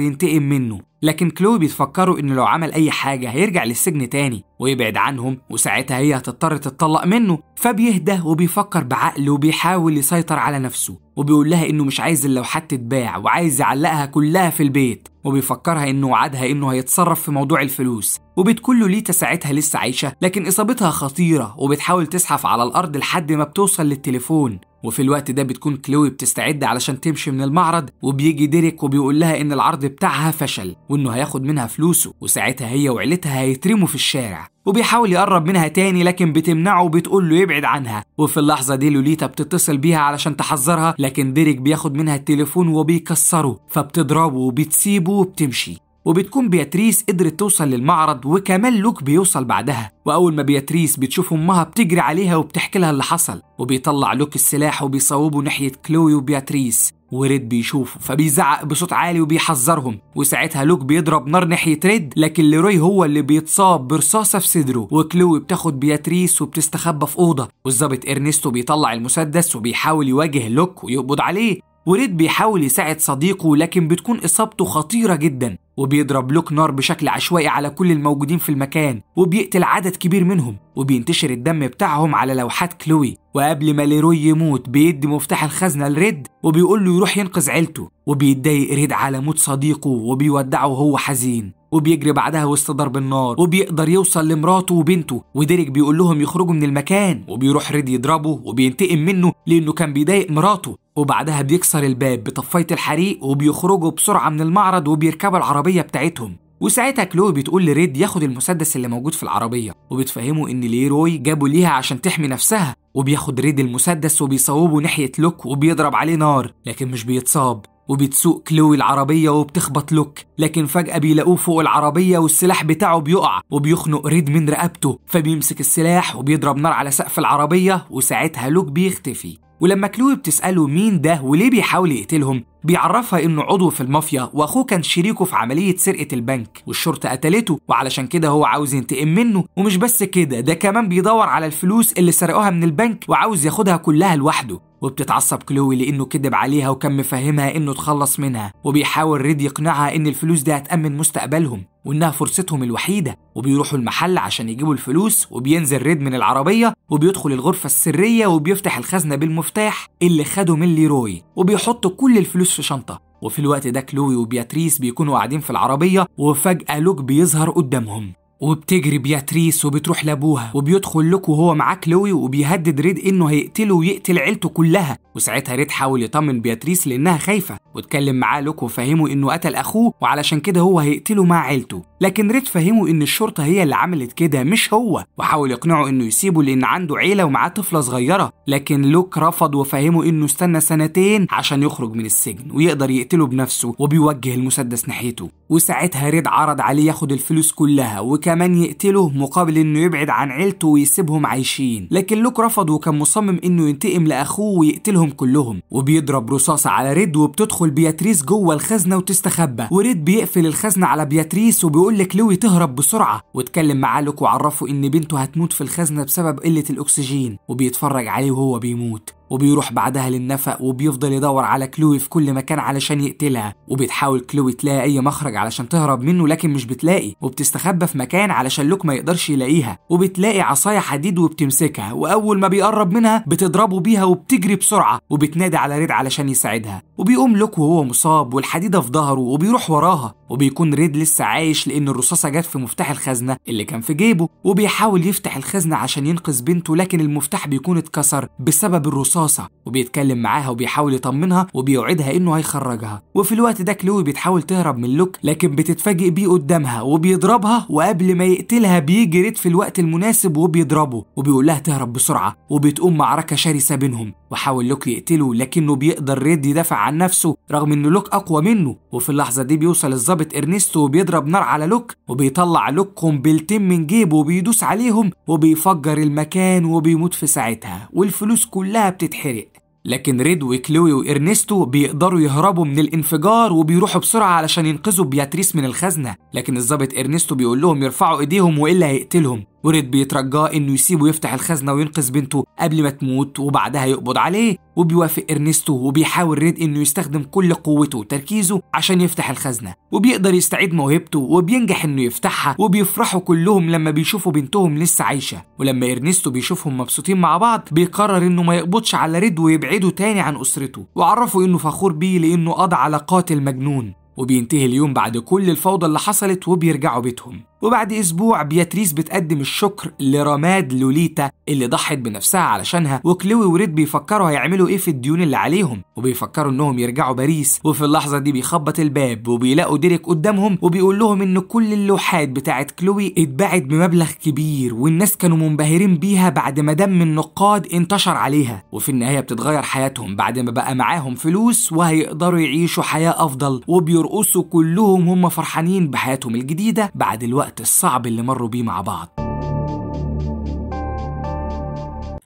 ينتقم منه لكن كلوي بيتفكروا إن لو عمل أي حاجة هيرجع للسجن تاني ويبعد عنهم وساعتها هي هتضطر تتطلق منه فبيهدى وبيفكر بعقله وبيحاول يسيطر على نفسه وبيقول لها إنه مش عايز اللوحات تتباع وعايز يعلقها كلها في البيت وبيفكرها إنه وعدها إنه هيتصرف في موضوع الفلوس وبتكون له ليتا ساعتها لسه عايشة لكن إصابتها خطيرة وبتحاول تزحف على الأرض لحد ما بتوصل للتليفون وفي الوقت ده بتكون كلوي بتستعد علشان تمشي من المعرض وبيجي ديريك وبيقول لها ان العرض بتاعها فشل وانه هياخد منها فلوسه وساعتها هي وعيلتها هيترموا في الشارع وبيحاول يقرب منها تاني لكن بتمنعه وبتقول له يبعد عنها وفي اللحظة دي لوليتا بتتصل بيها علشان تحذرها لكن ديريك بياخد منها التليفون وبيكسره فبتضربه وبتسيبه وبتمشي وبتكون بياتريس قدرت توصل للمعرض وكمان لوك بيوصل بعدها واول ما بياتريس بتشوف امها بتجري عليها وبتحكي لها اللي حصل وبيطلع لوك السلاح وبيصوبه ناحيه كلوي وبياتريس وريد بيشوفه فبيزعق بصوت عالي وبيحذرهم وساعتها لوك بيضرب نار ناحيه ريد لكن ليروي هو اللي بيتصاب برصاصه في صدره وكلوي بتاخد بياتريس وبتستخبى في اوضه والظابط ارنستو بيطلع المسدس وبيحاول يواجه لوك ويقبض عليه وريد بيحاول يساعد صديقه لكن بتكون إصابته خطيرة جدا وبيضرب لوك نار بشكل عشوائي على كل الموجودين في المكان وبيقتل عدد كبير منهم وبينتشر الدم بتاعهم على لوحات كلوي وقبل ما ليروي يموت بيدي مفتاح الخزنة لريد وبيقول له يروح ينقذ عيلته وبيتضايق ريد على موت صديقه وبيودعه وهو حزين وبيجري بعدها وسط ضرب النار وبيقدر يوصل لمراته وبنته وديريك بيقول لهم يخرجوا من المكان وبيروح ريد يضربه وبينتقم منه لانه كان بيضايق مراته وبعدها بيكسر الباب بطفايه الحريق وبيخرجوا بسرعه من المعرض وبيركبوا العربيه بتاعتهم وساعتها كلوي بتقول لريد ياخد المسدس اللي موجود في العربيه وبتفهمه ان ليروي جابه ليها عشان تحمي نفسها وبياخد ريد المسدس وبيصوبه ناحيه لوك وبيضرب عليه نار لكن مش بيتصاب وبتسوق كلوي العربية وبتخبط لوك لكن فجأة بيلاقوه فوق العربية والسلاح بتاعه بيقع وبيخنق ريد من رقبته فبيمسك السلاح وبيضرب نار على سقف العربية وساعتها لوك بيختفي ولما كلوي بتسأله مين ده وليه بيحاول يقتلهم بيعرفها انه عضو في المافيا واخوه كان شريكه في عملية سرقة البنك والشرطة قتلته وعلشان كده هو عاوز ينتقم منه ومش بس كده ده كمان بيدور على الفلوس اللي سرقوها من البنك وعاوز ياخدها كلها لوحده وبتتعصب كلوي لانه كذب عليها وكان مفهمها انه اتخلص منها وبيحاول ريد يقنعها ان الفلوس دي هتامن مستقبلهم وانها فرصتهم الوحيده وبيروحوا المحل عشان يجيبوا الفلوس وبينزل ريد من العربيه وبيدخل الغرفه السريه وبيفتح الخزنه بالمفتاح اللي خده من ليروي وبيحط كل الفلوس في شنطه وفي الوقت ده كلوي وبياتريس بيكونوا قاعدين في العربيه وفجاه لوك بيظهر قدامهم وبتجري بياتريس وبتروح لابوها وبيدخل لوك وهو معاه كلوي وبيهدد ريد انه هيقتله ويقتل عيلته كلها وساعتها ريد حاول يطمن بياتريس لانها خايفه واتكلم معاه لوك وفهمه انه قتل اخوه وعلشان كده هو هيقتله مع عيلته لكن ريد فهمه ان الشرطه هي اللي عملت كده مش هو وحاول يقنعه انه يسيبه لان عنده عيله ومعاه طفله صغيره لكن لوك رفض وفهمه انه استنى سنتين عشان يخرج من السجن ويقدر يقتله بنفسه وبيوجه المسدس ناحيته وساعتها ريد عرض عليه ياخد الفلوس كلها كمان يقتله مقابل انه يبعد عن عيلته ويسيبهم عايشين لكن لوك رفض وكان مصمم انه ينتقم لاخوه ويقتلهم كلهم وبيضرب رصاصه على ريد وبتدخل بياتريس جوه الخزنه وتستخبى وريد بيقفل الخزنه على بياتريس وبيقول لك لوي تهرب بسرعه واتكلم مع لوك وعرفه ان بنته هتموت في الخزنه بسبب قله الاكسجين وبيتفرج عليه وهو بيموت وبيروح بعدها للنفق وبيفضل يدور على كلوي في كل مكان علشان يقتلها وبتحاول كلوي تلاقي اي مخرج علشان تهرب منه لكن مش بتلاقي وبتستخبى في مكان علشان لوك ما يقدرش يلاقيها وبتلاقي عصايه حديد وبتمسكها واول ما بيقرب منها بتضربه بيها وبتجري بسرعه وبتنادي على ريد علشان يساعدها وبيقوم لوك وهو مصاب والحديده في ظهره وبيروح وراها وبيكون ريد لسه عايش لان الرصاصه جت في مفتاح الخزنه اللي كان في جيبه وبيحاول يفتح الخزنه عشان ينقذ بنته لكن المفتاح بيكون اتكسر بسبب الرصاصه رصاصة وبيتكلم معاها وبيحاول يطمنها وبيوعدها إنه هيخرجها وفي الوقت ده كلوي بتحاول تهرب من لوك لكن بتتفاجئ بيه قدامها وبيضربها وقبل ما يقتلها بيجي ريد في الوقت المناسب وبيضربه وبيقول لها تهرب بسرعة وبتقوم معركة شرسة بينهم وحاول لوك يقتله لكنه بيقدر ريد يدافع عن نفسه رغم إن لوك أقوى منه وفي اللحظة دي بيوصل الظابط إرنستو وبيضرب نار على لوك وبيطلع لوك قنبلتين من جيبه وبيدوس عليهم وبيفجر المكان وبيموت في ساعتها والفلوس كلها بت تتحرق لكن ريد وكلوي وإرنستو بيقدروا يهربوا من الانفجار وبيروحوا بسرعة علشان ينقذوا بياتريس من الخزنة لكن الظابط إرنستو بيقول لهم يرفعوا إيديهم وإلا هيقتلهم وريد بيترجاه انه يسيبه يفتح الخزنه وينقذ بنته قبل ما تموت وبعدها يقبض عليه وبيوافق ارنستو وبيحاول ريد انه يستخدم كل قوته وتركيزه عشان يفتح الخزنه وبيقدر يستعيد موهبته وبينجح انه يفتحها وبيفرحوا كلهم لما بيشوفوا بنتهم لسه عايشه ولما ارنستو بيشوفهم مبسوطين مع بعض بيقرر انه ما يقبضش على ريد ويبعده تاني عن اسرته وعرفوا انه فخور بيه لانه قضى على قاتل مجنون وبينتهي اليوم بعد كل الفوضى اللي حصلت وبيرجعوا بيتهم وبعد أسبوع بياتريس بتقدم الشكر لرماد لوليتا اللي ضحت بنفسها علشانها وكلوي وريد بيفكروا هيعملوا إيه في الديون اللي عليهم وبيفكروا إنهم يرجعوا باريس وفي اللحظة دي بيخبط الباب وبيلاقوا ديريك قدامهم وبيقول لهم إن كل اللوحات بتاعت كلوي اتباعت بمبلغ كبير والناس كانوا منبهرين بيها بعد ما دم النقاد انتشر عليها وفي النهاية بتتغير حياتهم بعد ما بقى معاهم فلوس وهيقدروا يعيشوا حياة أفضل وبيرقصوا كلهم هم فرحانين بحياتهم الجديدة بعد الوقت الوقت الصعب اللي مروا بيه مع بعض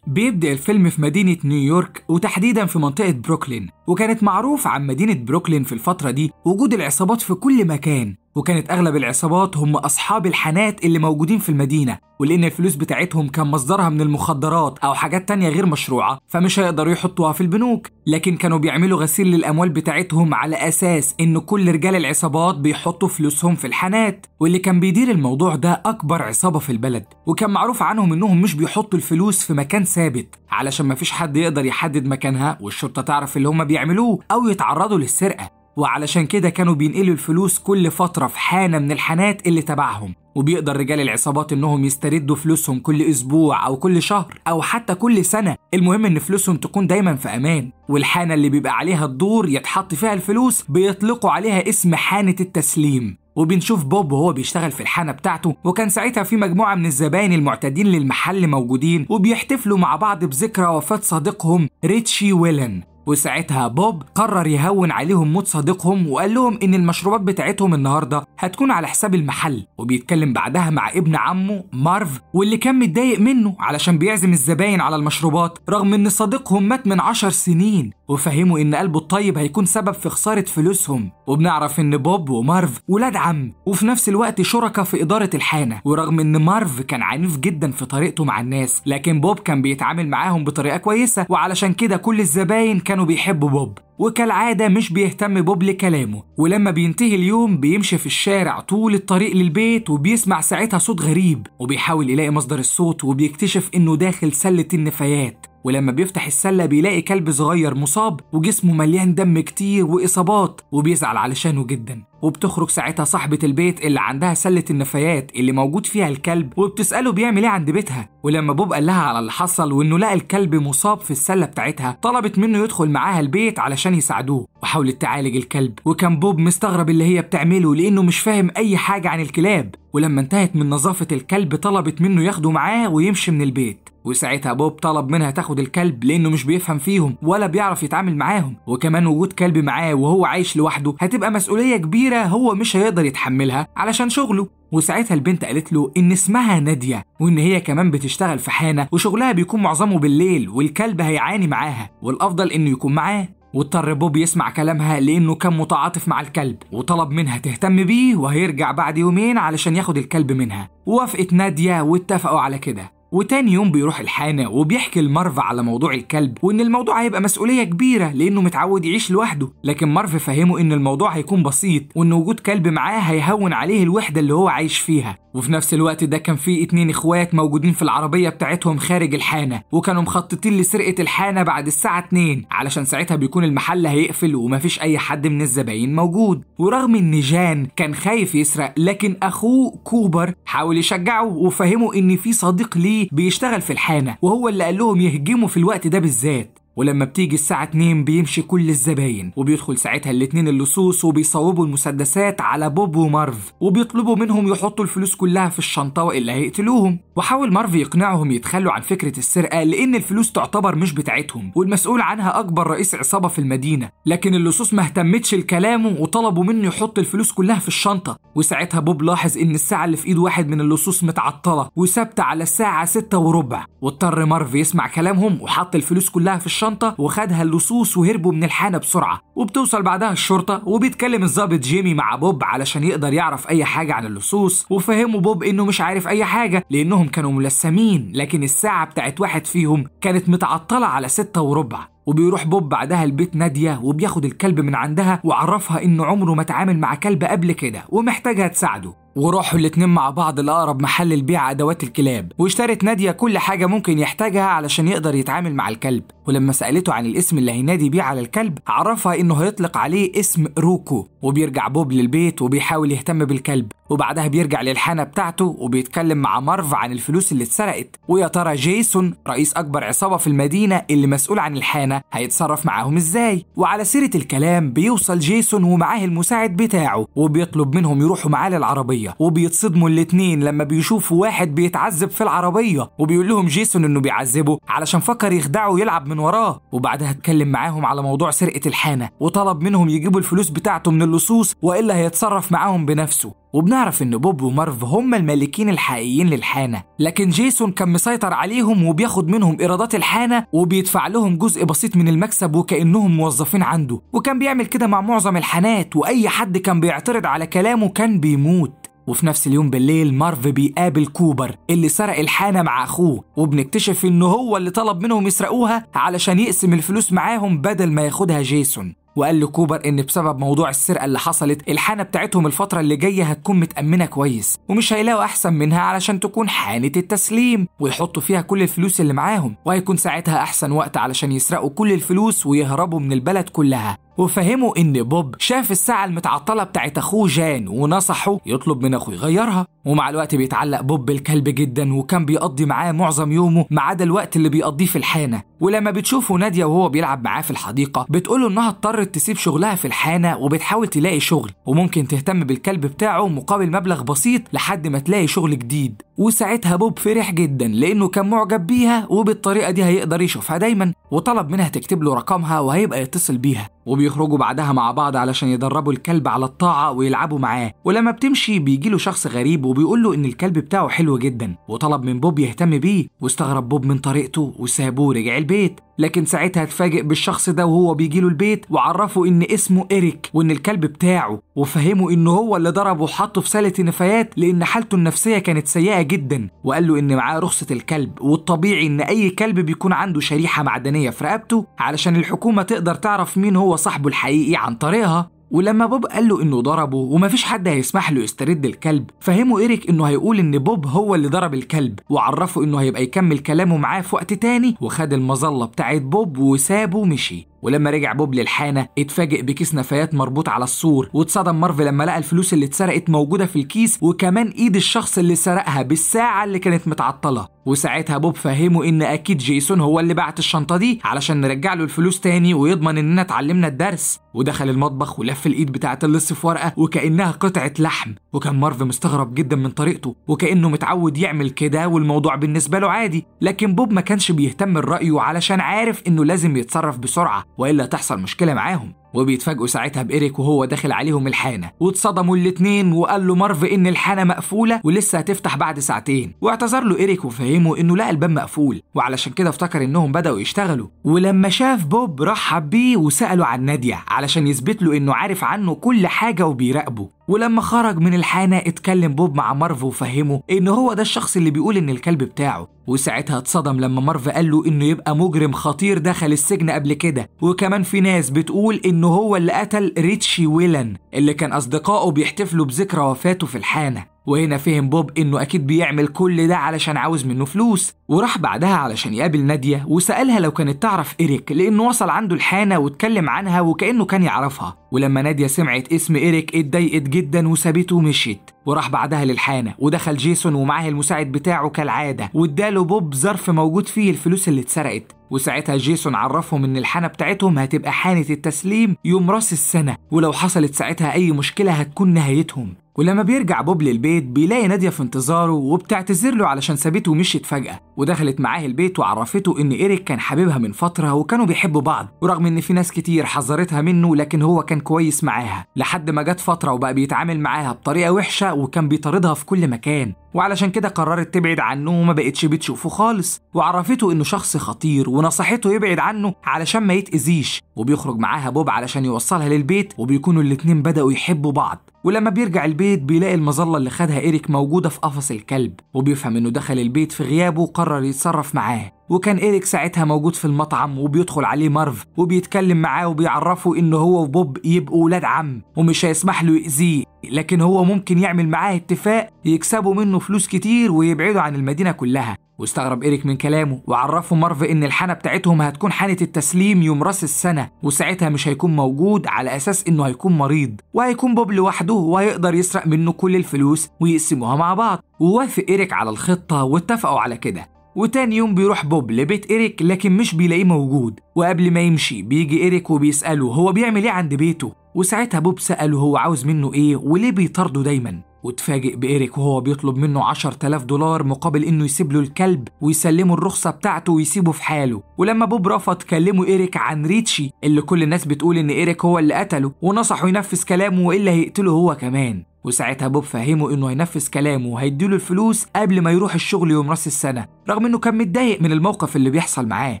بيبدأ الفيلم في مدينة نيويورك وتحديدا في منطقة بروكلين وكانت معروف عن مدينة بروكلين في الفترة دي وجود العصابات في كل مكان وكانت أغلب العصابات هم أصحاب الحانات اللي موجودين في المدينة ولأن الفلوس بتاعتهم كان مصدرها من المخدرات أو حاجات تانية غير مشروعة فمش هيقدروا يحطوها في البنوك لكن كانوا بيعملوا غسيل للأموال بتاعتهم على أساس إن كل رجال العصابات بيحطوا فلوسهم في الحانات واللي كان بيدير الموضوع ده أكبر عصابة في البلد وكان معروف عنهم إنهم مش بيحطوا الفلوس في مكان ثابت علشان مفيش حد يقدر يحدد مكانها والشرطة تعرف اللي هم بيعملوه أو يتعرضوا للسرقة وعلشان كده كانوا بينقلوا الفلوس كل فترة في حانة من الحانات اللي تبعهم وبيقدر رجال العصابات انهم يستردوا فلوسهم كل اسبوع او كل شهر او حتى كل سنه المهم ان فلوسهم تكون دايما في امان والحانه اللي بيبقى عليها الدور يتحط فيها الفلوس بيطلقوا عليها اسم حانه التسليم وبنشوف بوب وهو بيشتغل في الحانه بتاعته وكان ساعتها في مجموعه من الزباين المعتادين للمحل موجودين وبيحتفلوا مع بعض بذكرى وفاه صديقهم ريتشي ويلن وساعتها بوب قرر يهون عليهم موت صديقهم وقال لهم إن المشروبات بتاعتهم النهاردة هتكون على حساب المحل وبيتكلم بعدها مع ابن عمه مارف واللي كان متضايق منه علشان بيعزم الزباين على المشروبات رغم إن صديقهم مات من عشر سنين وفهموا إن قلبه الطيب هيكون سبب في خسارة فلوسهم وبنعرف إن بوب ومارف ولاد عم وفي نفس الوقت شركاء في إدارة الحانة ورغم إن مارف كان عنيف جدا في طريقته مع الناس لكن بوب كان بيتعامل معاهم بطريقة كويسة وعلشان كده كل الزباين كانوا بيحبوا بوب وكالعادة مش بيهتم بوب لكلامه ولما بينتهي اليوم بيمشي في الشارع طول الطريق للبيت وبيسمع ساعتها صوت غريب وبيحاول يلاقي مصدر الصوت وبيكتشف إنه داخل سلة النفايات ولما بيفتح السلة بيلاقي كلب صغير مصاب وجسمه مليان دم كتير وإصابات وبيزعل علشانه جدا وبتخرج ساعتها صاحبة البيت اللي عندها سلة النفايات اللي موجود فيها الكلب وبتسأله بيعمل ايه عند بيتها ولما بوب قال لها على اللي حصل وانه لقى الكلب مصاب في السله بتاعتها طلبت منه يدخل معاها البيت علشان يساعدوه وحاولت تعالج الكلب وكان بوب مستغرب اللي هي بتعمله لانه مش فاهم اي حاجه عن الكلاب ولما انتهت من نظافه الكلب طلبت منه ياخده معاه ويمشي من البيت وساعتها بوب طلب منها تاخد الكلب لانه مش بيفهم فيهم ولا بيعرف يتعامل معاهم وكمان وجود كلب معاه وهو عايش لوحده هتبقى مسؤوليه كبيره هو مش هيقدر يتحملها علشان شغله وساعتها البنت قالت له ان اسمها ناديه وان هي كمان بتشتغل في حانه وشغلها بيكون معظمه بالليل والكلب هيعاني معاها والافضل انه يكون معاه واضطر بوب يسمع كلامها لانه كان متعاطف مع الكلب وطلب منها تهتم بيه وهيرجع بعد يومين علشان ياخد الكلب منها ووافقت ناديه واتفقوا على كده وتاني يوم بيروح الحانة وبيحكي لمارف على موضوع الكلب وإن الموضوع هيبقى مسؤولية كبيرة لأنه متعود يعيش لوحده لكن مارف فهمه إن الموضوع هيكون بسيط وإن وجود كلب معاه هيهون عليه الوحدة اللي هو عايش فيها وفي نفس الوقت ده كان في اتنين اخوات موجودين في العربية بتاعتهم خارج الحانة وكانوا مخططين لسرقة الحانة بعد الساعة 2 علشان ساعتها بيكون المحل هيقفل ومفيش أي حد من الزباين موجود ورغم إن جان كان خايف يسرق لكن أخوه كوبر حاول يشجعه وفهمه إن في صديق ليه فيه بيشتغل في الحانة وهو اللي قال لهم يهجموا في الوقت ده بالذات ولما بتيجي الساعة 2 بيمشي كل الزباين وبيدخل ساعتها الاتنين اللصوص وبيصوبوا المسدسات على بوب ومارف وبيطلبوا منهم يحطوا الفلوس كلها في الشنطة وإلا هيقتلوهم وحاول مارفي يقنعهم يتخلوا عن فكرة السرقة لأن الفلوس تعتبر مش بتاعتهم والمسؤول عنها أكبر رئيس عصابة في المدينة لكن اللصوص ما اهتمتش لكلامه وطلبوا منه يحط الفلوس كلها في الشنطة وساعتها بوب لاحظ إن الساعة اللي في إيد واحد من اللصوص متعطلة وثابتة على الساعة ستة وربع واضطر مارفي يسمع كلامهم وحط الفلوس كلها في الشنطة وخدها اللصوص وهربوا من الحانة بسرعة وبتوصل بعدها الشرطة وبيتكلم الظابط جيمي مع بوب علشان يقدر يعرف أي حاجة عن اللصوص وفهموا بوب إنه مش عارف أي حاجة لأنهم كلهم كانوا ملسمين لكن الساعة بتاعت واحد فيهم كانت متعطلة على ستة وربع وبيروح بوب بعدها لبيت نادية وبياخد الكلب من عندها وعرفها إنه عمره ما اتعامل مع كلب قبل كده ومحتاجها تساعده وروحوا الاتنين مع بعض لأقرب محل لبيع أدوات الكلاب واشترت نادية كل حاجة ممكن يحتاجها علشان يقدر يتعامل مع الكلب ولما سألته عن الاسم اللي هينادي بيه على الكلب عرفها إنه هيطلق عليه اسم روكو وبيرجع بوب للبيت وبيحاول يهتم بالكلب وبعدها بيرجع للحانة بتاعته وبيتكلم مع مارف عن الفلوس اللي اتسرقت ويا ترى جيسون رئيس أكبر عصابة في المدينة اللي مسؤول عن الحانة هيتصرف معاهم إزاي وعلى سيرة الكلام بيوصل جيسون ومعاه المساعد بتاعه وبيطلب منهم يروحوا معاه للعربية العربيه وبيتصدموا الاتنين لما بيشوفوا واحد بيتعذب في العربيه وبيقول لهم جيسون انه بيعذبه علشان فكر يخدعه ويلعب من وراه وبعدها اتكلم معاهم على موضوع سرقه الحانه وطلب منهم يجيبوا الفلوس بتاعته من اللصوص والا هيتصرف معاهم بنفسه وبنعرف ان بوب ومارف هم المالكين الحقيقيين للحانة لكن جيسون كان مسيطر عليهم وبياخد منهم ايرادات الحانة وبيدفع لهم جزء بسيط من المكسب وكأنهم موظفين عنده وكان بيعمل كده مع معظم الحانات واي حد كان بيعترض على كلامه كان بيموت وفي نفس اليوم بالليل مارف بيقابل كوبر اللي سرق الحانة مع أخوه وبنكتشف إنه هو اللي طلب منهم يسرقوها علشان يقسم الفلوس معاهم بدل ما ياخدها جيسون وقال لكوبر ان بسبب موضوع السرقه اللي حصلت الحانه بتاعتهم الفتره اللي جايه هتكون متامنه كويس ومش هيلاقوا احسن منها علشان تكون حانه التسليم ويحطوا فيها كل الفلوس اللي معاهم وهيكون ساعتها احسن وقت علشان يسرقوا كل الفلوس ويهربوا من البلد كلها وفهمه ان بوب شاف الساعة المتعطلة بتاعت اخوه جان ونصحه يطلب من اخوه يغيرها ومع الوقت بيتعلق بوب بالكلب جدا وكان بيقضي معاه معظم يومه ما عدا الوقت اللي بيقضيه في الحانة ولما بتشوفه ناديه وهو بيلعب معاه في الحديقه بتقوله انها اضطرت تسيب شغلها في الحانه وبتحاول تلاقي شغل وممكن تهتم بالكلب بتاعه مقابل مبلغ بسيط لحد ما تلاقي شغل جديد وساعتها بوب فرح جدا لانه كان معجب بيها وبالطريقه دي هيقدر يشوفها دايما وطلب منها تكتب له رقمها وهيبقى يتصل بيها وبيخرجوا بعدها مع بعض علشان يدربوا الكلب على الطاعه ويلعبوا معاه ولما بتمشي بيجي له شخص غريب وبيقول له ان الكلب بتاعه حلو جدا وطلب من بوب يهتم بيه واستغرب بوب من طريقته وسابوه رجع البيت لكن ساعتها اتفاجئ بالشخص ده وهو بيجيله البيت وعرفه ان اسمه إريك وان الكلب بتاعه وفهمه ان هو اللي ضربه وحطه في سله نفايات لان حالته النفسيه كانت سيئه جدا وقال له ان معاه رخصه الكلب والطبيعي ان اي كلب بيكون عنده شريحه معدنيه في رقبته علشان الحكومه تقدر تعرف مين هو صاحبه الحقيقي عن طريقها ولما بوب قال له انه ضربه ومفيش حد هيسمح له يسترد الكلب فهمه ايريك انه هيقول ان بوب هو اللي ضرب الكلب وعرفه انه هيبقى يكمل كلامه معاه في وقت تاني وخد المظله بتاعت بوب وسابه ومشي ولما رجع بوب للحانة اتفاجئ بكيس نفايات مربوط على السور واتصدم مارفي لما لقى الفلوس اللي اتسرقت موجودة في الكيس وكمان ايد الشخص اللي سرقها بالساعة اللي كانت متعطلة وساعتها بوب فهمه ان اكيد جيسون هو اللي بعت الشنطة دي علشان نرجع له الفلوس تاني ويضمن اننا اتعلمنا الدرس ودخل المطبخ ولف الايد بتاعة اللص في ورقة وكأنها قطعة لحم وكان مارفي مستغرب جدا من طريقته وكأنه متعود يعمل كده والموضوع بالنسبة له عادي لكن بوب ما كانش بيهتم لرأيه علشان عارف انه لازم يتصرف بسرعة والا تحصل مشكله معاهم وبيتفاجئوا ساعتها بإيريك وهو داخل عليهم الحانة واتصدموا الاتنين وقال له مارف إن الحانة مقفولة ولسه هتفتح بعد ساعتين واعتذر له إيريك وفهمه إنه لقى الباب مقفول وعلشان كده افتكر إنهم بدأوا يشتغلوا ولما شاف بوب رحب بيه وسأله عن نادية علشان يثبت له إنه عارف عنه كل حاجة وبيراقبه ولما خرج من الحانة اتكلم بوب مع مارف وفهمه إن هو ده الشخص اللي بيقول إن الكلب بتاعه وساعتها اتصدم لما مارف قال له إنه يبقى مجرم خطير دخل السجن قبل كده وكمان في ناس بتقول إنه هو اللي قتل ريتشي ويلان اللي كان أصدقائه بيحتفلوا بذكرى وفاته في الحانة وهنا فهم بوب إنه أكيد بيعمل كل ده علشان عاوز منه فلوس وراح بعدها علشان يقابل نادية وسألها لو كانت تعرف إيريك لأنه وصل عنده الحانة واتكلم عنها وكأنه كان يعرفها ولما نادية سمعت اسم إيريك اتضايقت جدا وسابته ومشيت وراح بعدها للحانة ودخل جيسون ومعاه المساعد بتاعه كالعادة واداله بوب ظرف موجود فيه الفلوس اللي اتسرقت وساعتها جيسون عرفهم ان الحانة بتاعتهم هتبقى حانة التسليم يوم راس السنة ولو حصلت ساعتها اي مشكلة هتكون نهايتهم ولما بيرجع بوب للبيت بيلاقي نادية في انتظاره وبتعتذر له علشان سابته ومشيت فجأة ودخلت معاه البيت وعرفته إن إيريك كان حبيبها من فترة وكانوا بيحبوا بعض ورغم إن في ناس كتير حذرتها منه لكن هو كان كويس معاها لحد ما جت فترة وبقى بيتعامل معاها بطريقة وحشة وكان بيطاردها في كل مكان وعلشان كده قررت تبعد عنه وما بقتش بتشوفه خالص وعرفته إنه شخص خطير ونصحته يبعد عنه علشان ما يتأذيش وبيخرج معاها بوب علشان يوصلها للبيت وبيكونوا الاتنين بدأوا يحبوا بعض ولما بيرجع البيت بيلاقي المظلة اللي خدها إيريك موجودة في قفص الكلب وبيفهم إنه دخل البيت في غيابه وقرر يتصرف معاه وكان إيريك ساعتها موجود في المطعم وبيدخل عليه مارف وبيتكلم معاه وبيعرفه إنه هو وبوب يبقوا ولاد عم ومش هيسمح له يأذيه لكن هو ممكن يعمل معاه اتفاق يكسبوا منه فلوس كتير ويبعدوا عن المدينة كلها واستغرب إيريك من كلامه وعرفه مارف إن الحانة بتاعتهم هتكون حانة التسليم يوم راس السنة وساعتها مش هيكون موجود على أساس إنه هيكون مريض وهيكون بوب لوحده وهيقدر يسرق منه كل الفلوس ويقسموها مع بعض ووافق إيريك على الخطة واتفقوا على كده وتاني يوم بيروح بوب لبيت إيريك لكن مش بيلاقيه موجود وقبل ما يمشي بيجي إيريك وبيسأله هو بيعمل إيه عند بيته وساعتها بوب سأله هو عاوز منه إيه وليه بيطارده دايما وتفاجئ بإيريك وهو بيطلب منه 10000 دولار مقابل إنه يسيب له الكلب ويسلمه الرخصة بتاعته ويسيبه في حاله ولما بوب رفض كلمه إيريك عن ريتشي اللي كل الناس بتقول إن إيريك هو اللي قتله ونصحه ينفذ كلامه وإلا هيقتله هو كمان وساعتها بوب فهمه انه هينفذ كلامه وهيديله الفلوس قبل ما يروح الشغل يوم راس السنه رغم انه كان متضايق من الموقف اللي بيحصل معاه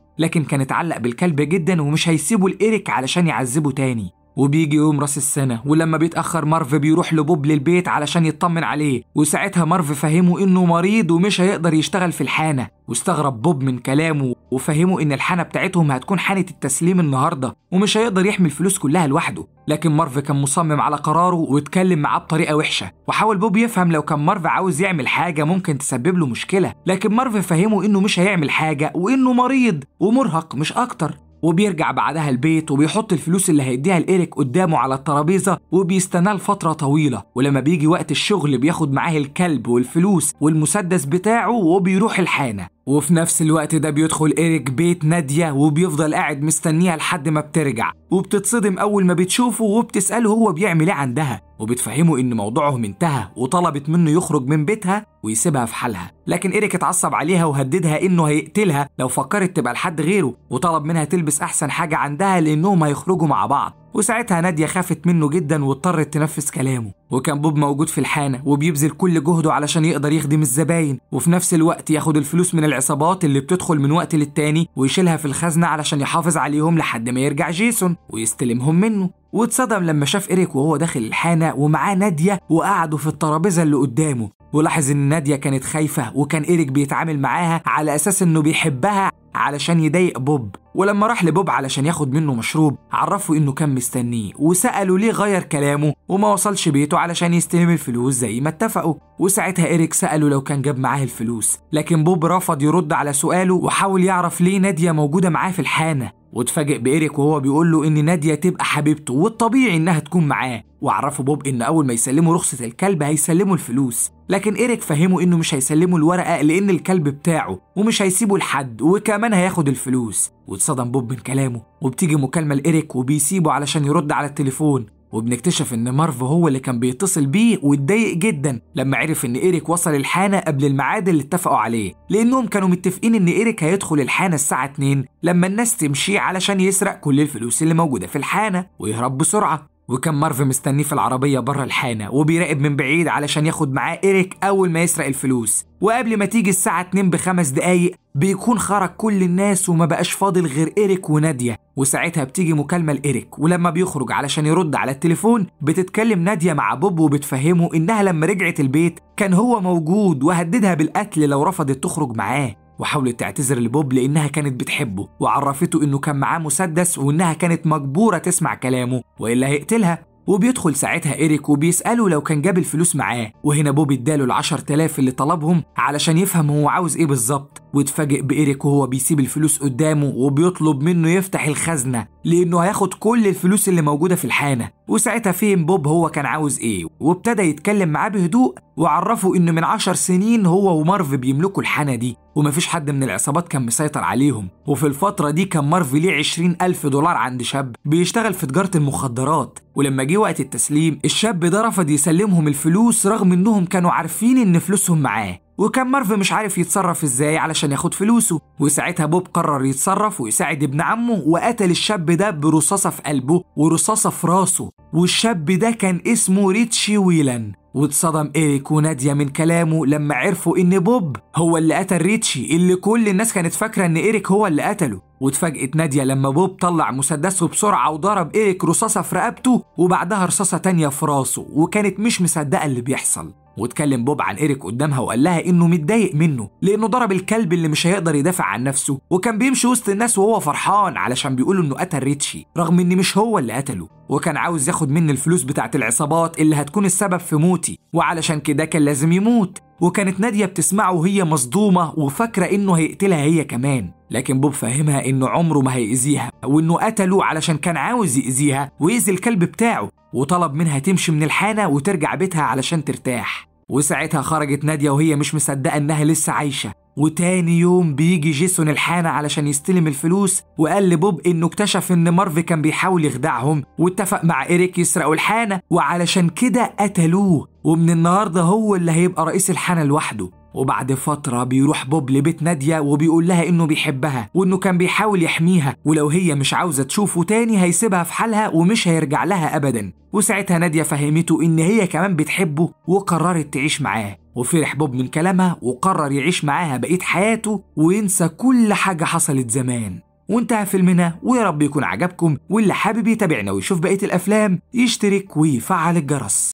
لكن كان اتعلق بالكلب جدا ومش هيسيبه لإيريك علشان يعذبه تاني وبيجي يوم راس السنة ولما بيتأخر مارف بيروح لبوب للبيت علشان يطمن عليه وساعتها مارف فهمه إنه مريض ومش هيقدر يشتغل في الحانة واستغرب بوب من كلامه وفهمه إن الحانة بتاعتهم هتكون حانة التسليم النهاردة ومش هيقدر يحمي الفلوس كلها لوحده لكن مارف كان مصمم على قراره واتكلم معاه بطريقة وحشة وحاول بوب يفهم لو كان مارف عاوز يعمل حاجة ممكن تسبب له مشكلة لكن مارف فهمه إنه مش هيعمل حاجة وإنه مريض ومرهق مش أكتر وبيرجع بعدها البيت وبيحط الفلوس اللي هيديها لإيريك قدامه على الترابيزة وبيستناه لفترة طويلة ولما بيجي وقت الشغل بياخد معاه الكلب والفلوس والمسدس بتاعه وبيروح الحانة وفي نفس الوقت ده بيدخل إيريك بيت نادية وبيفضل قاعد مستنيها لحد ما بترجع وبتتصدم أول ما بتشوفه وبتسأله هو بيعمل إيه عندها وبتفهمه إن موضوعهم انتهى وطلبت منه يخرج من بيتها ويسيبها في حالها لكن إيريك اتعصب عليها وهددها إنه هيقتلها لو فكرت تبقى لحد غيره وطلب منها تلبس أحسن حاجة عندها لأنهم هيخرجوا مع بعض وساعتها نادية خافت منه جدا واضطرت تنفذ كلامه وكان بوب موجود في الحانة وبيبذل كل جهده علشان يقدر يخدم الزباين وفي نفس الوقت ياخد الفلوس من العصابات اللي بتدخل من وقت للتاني ويشيلها في الخزنة علشان يحافظ عليهم لحد ما يرجع جيسون ويستلمهم منه واتصدم لما شاف إيريك وهو داخل الحانة ومعاه نادية وقعدوا في الترابيزة اللي قدامه ولاحظ إن نادية كانت خايفة وكان إيريك بيتعامل معاها على أساس إنه بيحبها علشان يضايق بوب ولما راح لبوب علشان ياخد منه مشروب عرفوا إنه كان مستنيه وسأله ليه غير كلامه وما وصلش بيته علشان يستلم الفلوس زي ما اتفقوا وساعتها إيريك سأله لو كان جاب معاه الفلوس لكن بوب رفض يرد على سؤاله وحاول يعرف ليه نادية موجودة معاه في الحانة واتفاجئ بإيريك وهو بيقول له إن نادية تبقى حبيبته والطبيعي إنها تكون معاه وعرفه بوب إن أول ما يسلموا رخصة الكلب هيسلموا الفلوس لكن إيريك فهمه إنه مش هيسلموا الورقة لأن الكلب بتاعه ومش هيسيبه لحد وكمان هياخد الفلوس واتصدم بوب من كلامه وبتيجي مكالمة لإيريك وبيسيبه علشان يرد على التليفون وبنكتشف ان مارف هو اللي كان بيتصل بيه واتضايق جدا لما عرف ان ايريك وصل الحانه قبل الميعاد اللي اتفقوا عليه لانهم كانوا متفقين ان ايريك هيدخل الحانه الساعه 2 لما الناس تمشي علشان يسرق كل الفلوس اللي موجوده في الحانه ويهرب بسرعه وكان مارفي مستنيه في العربية بره الحانة وبيراقب من بعيد علشان ياخد معاه إيريك أول ما يسرق الفلوس وقبل ما تيجي الساعة 2 بخمس دقايق بيكون خرج كل الناس وما بقاش فاضل غير إيريك ونادية وساعتها بتيجي مكالمة لإيريك ولما بيخرج علشان يرد على التليفون بتتكلم نادية مع بوب وبتفهمه إنها لما رجعت البيت كان هو موجود وهددها بالقتل لو رفضت تخرج معاه وحاولت تعتذر لبوب لأنها كانت بتحبه وعرفته إنه كان معاه مسدس وإنها كانت مجبورة تسمع كلامه وإلا هيقتلها وبيدخل ساعتها إيريك وبيسأله لو كان جاب الفلوس معاه وهنا بوب اداله ال 10000 اللي طلبهم علشان يفهم هو عاوز إيه بالظبط واتفاجئ بإيريك وهو بيسيب الفلوس قدامه وبيطلب منه يفتح الخزنة لأنه هياخد كل الفلوس اللي موجودة في الحانة وساعتها فهم بوب هو كان عاوز إيه وابتدى يتكلم معاه بهدوء وعرفه إنه من عشر سنين هو ومارف بيملكوا الحانة دي ومفيش حد من العصابات كان مسيطر عليهم وفي الفترة دي كان مارف ليه عشرين ألف دولار عند شاب بيشتغل في تجارة المخدرات ولما جه وقت التسليم الشاب ده رفض يسلمهم الفلوس رغم إنهم كانوا عارفين إن فلوسهم معاه وكان مارف مش عارف يتصرف ازاي علشان ياخد فلوسه وساعتها بوب قرر يتصرف ويساعد ابن عمه وقتل الشاب ده برصاصة في قلبه ورصاصة في راسه والشاب ده كان اسمه ريتشي ويلان واتصدم إيريك ونادية من كلامه لما عرفوا إن بوب هو اللي قتل ريتشي اللي كل الناس كانت فاكرة إن إيريك هو اللي قتله واتفاجئت نادية لما بوب طلع مسدسه بسرعة وضرب إيريك رصاصة في رقبته وبعدها رصاصة تانية في راسه وكانت مش مصدقة اللي بيحصل واتكلم بوب عن إيريك قدامها وقال لها إنه متضايق منه لأنه ضرب الكلب اللي مش هيقدر يدافع عن نفسه وكان بيمشي وسط الناس وهو فرحان علشان بيقولوا إنه قتل ريتشي رغم إن مش هو اللي قتله وكان عاوز ياخد مني الفلوس بتاعت العصابات اللي هتكون السبب في موتي وعلشان كده كان لازم يموت وكانت نادية بتسمعه وهي مصدومة وفاكرة إنه هيقتلها هي كمان لكن بوب فهمها إنه عمره ما هيأذيها وإنه قتله علشان كان عاوز يأذيها ويأذي الكلب بتاعه وطلب منها تمشي من الحانة وترجع بيتها علشان ترتاح وساعتها خرجت نادية وهي مش مصدقة إنها لسه عايشة وتاني يوم بيجي جيسون الحانة علشان يستلم الفلوس وقال لبوب إنه اكتشف إن مارف كان بيحاول يخدعهم واتفق مع إيريك يسرقوا الحانة وعلشان كده قتلوه ومن النهاردة هو اللي هيبقى رئيس الحانة لوحده وبعد فترة بيروح بوب لبيت نادية وبيقول لها إنه بيحبها وإنه كان بيحاول يحميها ولو هي مش عاوزة تشوفه تاني هيسيبها في حالها ومش هيرجع لها أبدا وساعتها نادية فهمته إن هي كمان بتحبه وقررت تعيش معاه وفرح بوب من كلامها وقرر يعيش معاها بقية حياته وينسى كل حاجة حصلت زمان وانتهى فيلمنا ويا رب يكون عجبكم واللي حابب يتابعنا ويشوف بقية الأفلام يشترك ويفعل الجرس